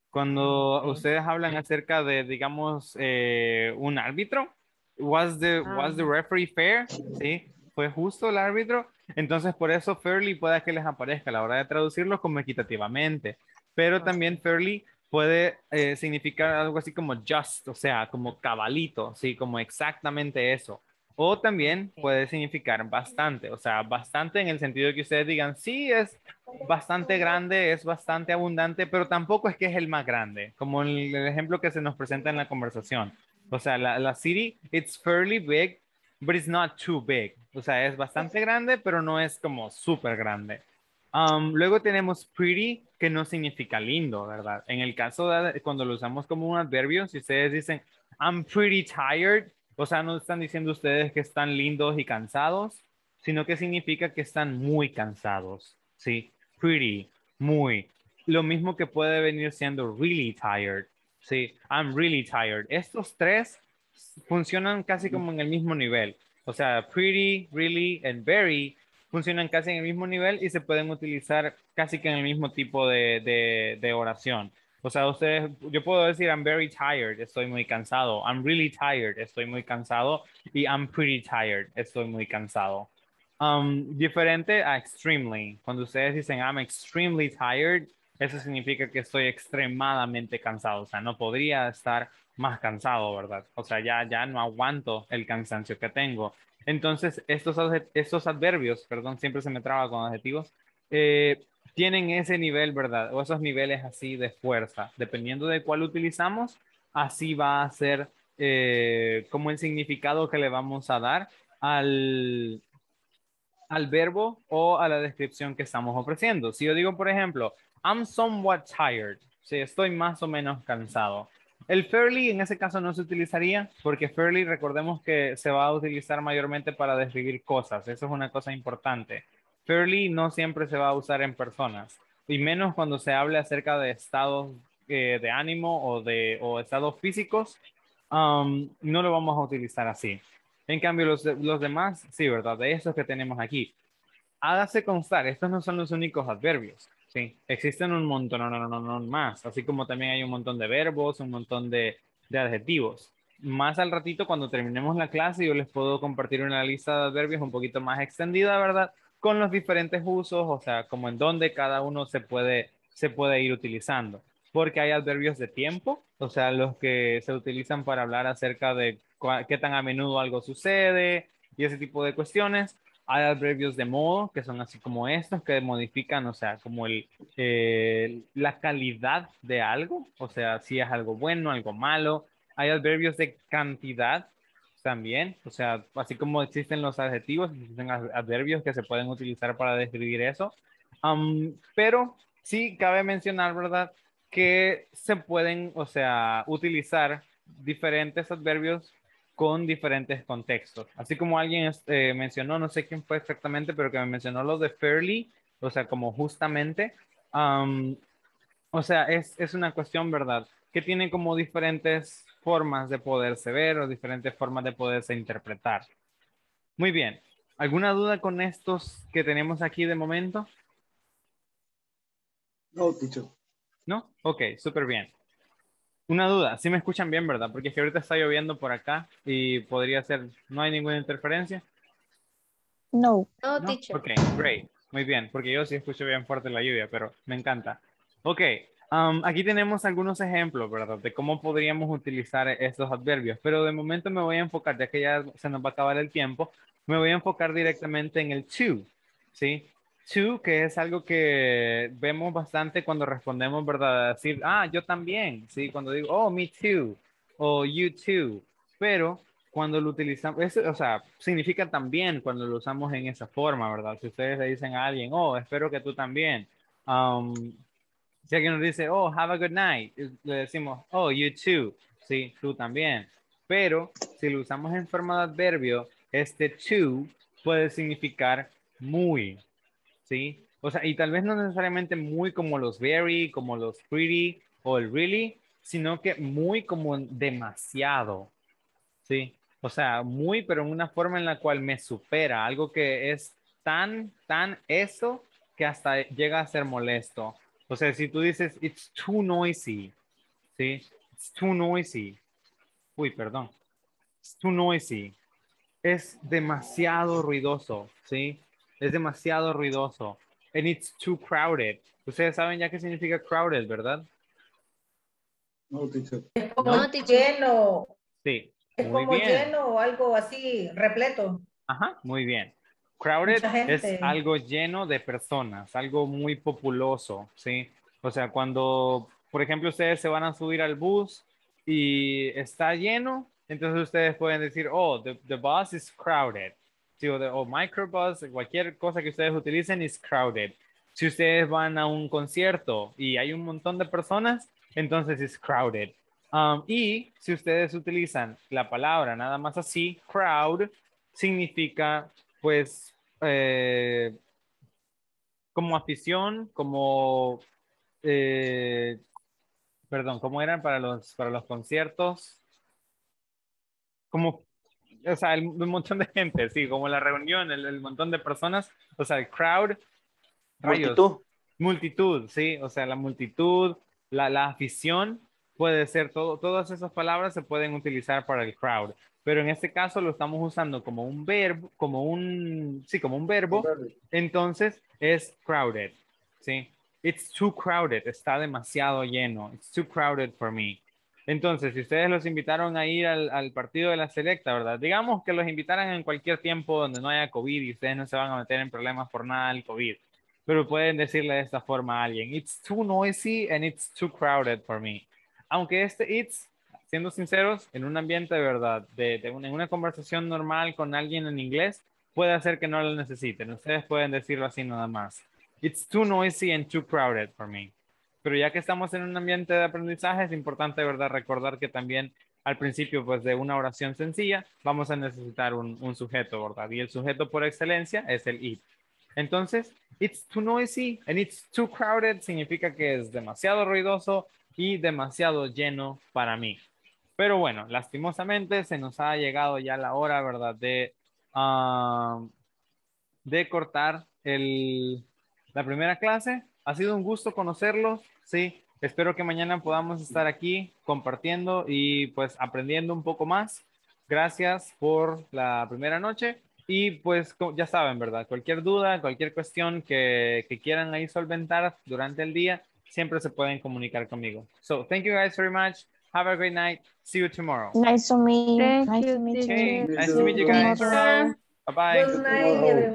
Cuando ustedes hablan acerca de, digamos, eh, un árbitro, was the, was the ah. referee fair? ¿Sí? ¿Fue justo el árbitro? Entonces, por eso fairly puede que les aparezca a la hora de traducirlo como equitativamente. Pero también fairly puede eh, significar algo así como just, o sea, como cabalito, sí, como exactamente eso. O también puede significar bastante, o sea, bastante en el sentido que ustedes digan, sí, es bastante grande, es bastante abundante, pero tampoco es que es el más grande, como el, el ejemplo que se nos presenta en la conversación. O sea, la, la city, it's fairly big, but it's not too big. O sea, es bastante grande, pero no es como súper grande luego tenemos pretty, que no significa lindo, ¿verdad? En el caso de cuando lo usamos como un adverbio, si ustedes dicen, I'm pretty tired, o sea, no están diciendo ustedes que están lindos y cansados, sino que significa que están muy cansados, ¿sí? Pretty, muy. Lo mismo que puede venir siendo really tired, ¿sí? I'm really tired. Estos tres funcionan casi como en el mismo nivel. O sea, pretty, really, and very funcionan casi en el mismo nivel y se pueden utilizar casi que en el mismo tipo de, de, oración. O sea, ustedes, yo puedo decir, I'm very tired, estoy muy cansado. I'm really tired, estoy muy cansado. Y I'm pretty tired, estoy muy cansado. Um, diferente a extremely. Cuando ustedes dicen, I'm extremely tired, eso significa que estoy extremadamente cansado. O sea, no podría estar más cansado, ¿verdad? O sea, ya, ya no aguanto el cansancio que tengo. Entonces, estos, adverbios, perdón, siempre se me traba con adjetivos, eh, tienen ese nivel, ¿verdad? O esos niveles así de fuerza. Dependiendo de cuál utilizamos, así va a ser eh, como el significado que le vamos a dar al, al verbo o a la descripción que estamos ofreciendo. Si yo digo, por ejemplo, I'm somewhat tired, si estoy más o menos cansado. El fairly en ese caso no se utilizaría porque fairly recordemos que se va a utilizar mayormente para describir cosas. Eso es una cosa importante. Fairly no siempre se va a usar en personas y menos cuando se hable acerca de estados eh, de ánimo o de o estados físicos. Um, no lo vamos a utilizar así. En cambio, los, los demás, sí, ¿verdad? De esos que tenemos aquí. Hágase constar, estos no son los únicos adverbios. Sí, existen un montón, no, no, no, no, más, así como también hay un montón de verbos, un montón de, adjetivos. Más al ratito, cuando terminemos la clase, yo les puedo compartir una lista de adverbios un poquito más extendida, ¿verdad? Con los diferentes usos, o sea, como en dónde cada uno se puede, se puede ir utilizando. Porque hay adverbios de tiempo, o sea, los que se utilizan para hablar acerca de qué tan a menudo algo sucede y ese tipo de cuestiones hay adverbios de modo que son así como estos que modifican, o sea, como el, eh, la calidad de algo, o sea, si es algo bueno, algo malo. Hay adverbios de cantidad también, o sea, así como existen los adjetivos, existen adverbios que se pueden utilizar para describir eso. pero sí cabe mencionar, ¿verdad? Que se pueden, o sea, utilizar diferentes adverbios con diferentes contextos. Así como alguien este, mencionó, no sé quién fue exactamente, pero que me mencionó lo de fairly, o sea, como justamente. o sea, es, es, una cuestión, ¿verdad? Que tiene como diferentes formas de poderse ver o diferentes formas de poderse interpretar. Muy bien. ¿Alguna duda con estos que tenemos aquí de momento? No, dicho. ¿No? Ok, súper bien. Una duda, si me escuchan bien, ¿verdad? Porque es que ahorita está lloviendo por acá y podría ser, ¿no hay ninguna interferencia? No. No, teacher. Ok, great. Muy bien, porque yo sí escucho bien fuerte la lluvia, pero me encanta. Ok, um, aquí tenemos algunos ejemplos, ¿verdad? De cómo podríamos utilizar estos adverbios, pero de momento me voy a enfocar, ya que ya se nos va a acabar el tiempo, me voy a enfocar directamente en el to, ¿sí? too, que es algo que vemos bastante cuando respondemos, ¿verdad? Decir, ah, yo también, ¿sí? Cuando digo, oh, me too, o you too, pero cuando lo utilizamos, o sea, significa también cuando lo usamos en esa forma, ¿verdad? Si ustedes le dicen a alguien, oh, espero que tú también. Um, si alguien nos dice, oh, have a good night, eh, le decimos, oh, you too, sí, tú también. Pero si lo usamos en forma de adverbio, este to puede significar muy, ¿sí? O sea, y tal vez no necesariamente muy como los very, como los pretty o el really, sino que muy como demasiado, ¿sí? O sea, muy, pero en una forma en la cual me supera, algo que es tan, tan eso que hasta llega a ser molesto. O sea, si tú dices, it's too noisy, ¿sí? It's too noisy. Uy, perdón. It's too noisy. Es demasiado ruidoso, ¿sí? es demasiado ruidoso. And it's too crowded. Ustedes saben ya qué significa crowded, ¿verdad? No, teacher. Es como lleno. Sí. Es muy como lleno o algo así, repleto. Ajá, muy bien. Crowded es algo lleno de personas, algo muy populoso, ¿sí? O sea, cuando, por ejemplo, ustedes se van a subir al bus y está lleno, entonces ustedes pueden decir, oh, the bus is crowded o, microbus, cualquier cosa que ustedes utilicen es crowded. Si ustedes van a un concierto y hay un montón de personas, entonces es crowded. Um, y si ustedes utilizan la palabra nada más así, crowd, significa pues eh, como afición, como, eh, perdón, como eran para los, para los conciertos? Como o sea, el, un montón de gente, sí, como la reunión, el, montón de personas, o sea, el crowd. Multitud. multitud, sí, o sea, la multitud, la, la afición, puede ser, todo, todas esas palabras se pueden utilizar para el crowd, pero en este caso lo estamos usando como un verbo, como un, sí, como un verbo, entonces es crowded, ¿sí? It's too crowded, está demasiado lleno, it's too crowded for me. Entonces, si ustedes los invitaron a ir al, partido de la selecta, ¿verdad? Digamos que los invitaran en cualquier tiempo donde no haya COVID y ustedes no se van a meter en problemas por nada el COVID. Pero pueden decirle de esta forma a alguien, it's too noisy and it's too crowded for me. Aunque este it's, siendo sinceros, en un ambiente de verdad, de, en una conversación normal con alguien en inglés, puede hacer que no lo necesiten. Ustedes pueden decirlo así nada más. It's too noisy and too crowded for me. Pero ya que estamos en un ambiente de aprendizaje, es importante, ¿verdad?, recordar que también al principio, pues de una oración sencilla, vamos a necesitar un, sujeto, ¿verdad? Y el sujeto por excelencia es el it. Entonces, it's too noisy and it's too crowded significa que es demasiado ruidoso y demasiado lleno para mí. Pero bueno, lastimosamente se nos ha llegado ya la hora, ¿verdad? De, um, de cortar la primera clase. Ha sido un gusto conocerlos. Sí, espero que mañana podamos estar aquí compartiendo y pues aprendiendo un poco más. Gracias por la primera noche y pues ya saben, ¿verdad? Cualquier duda, cualquier cuestión que, quieran ahí solventar durante el día, siempre se pueden comunicar conmigo. So, thank you guys very much. Have a great night. See you tomorrow. Nice to meet you. Nice to meet you. Nice to meet you guys. Bye-bye.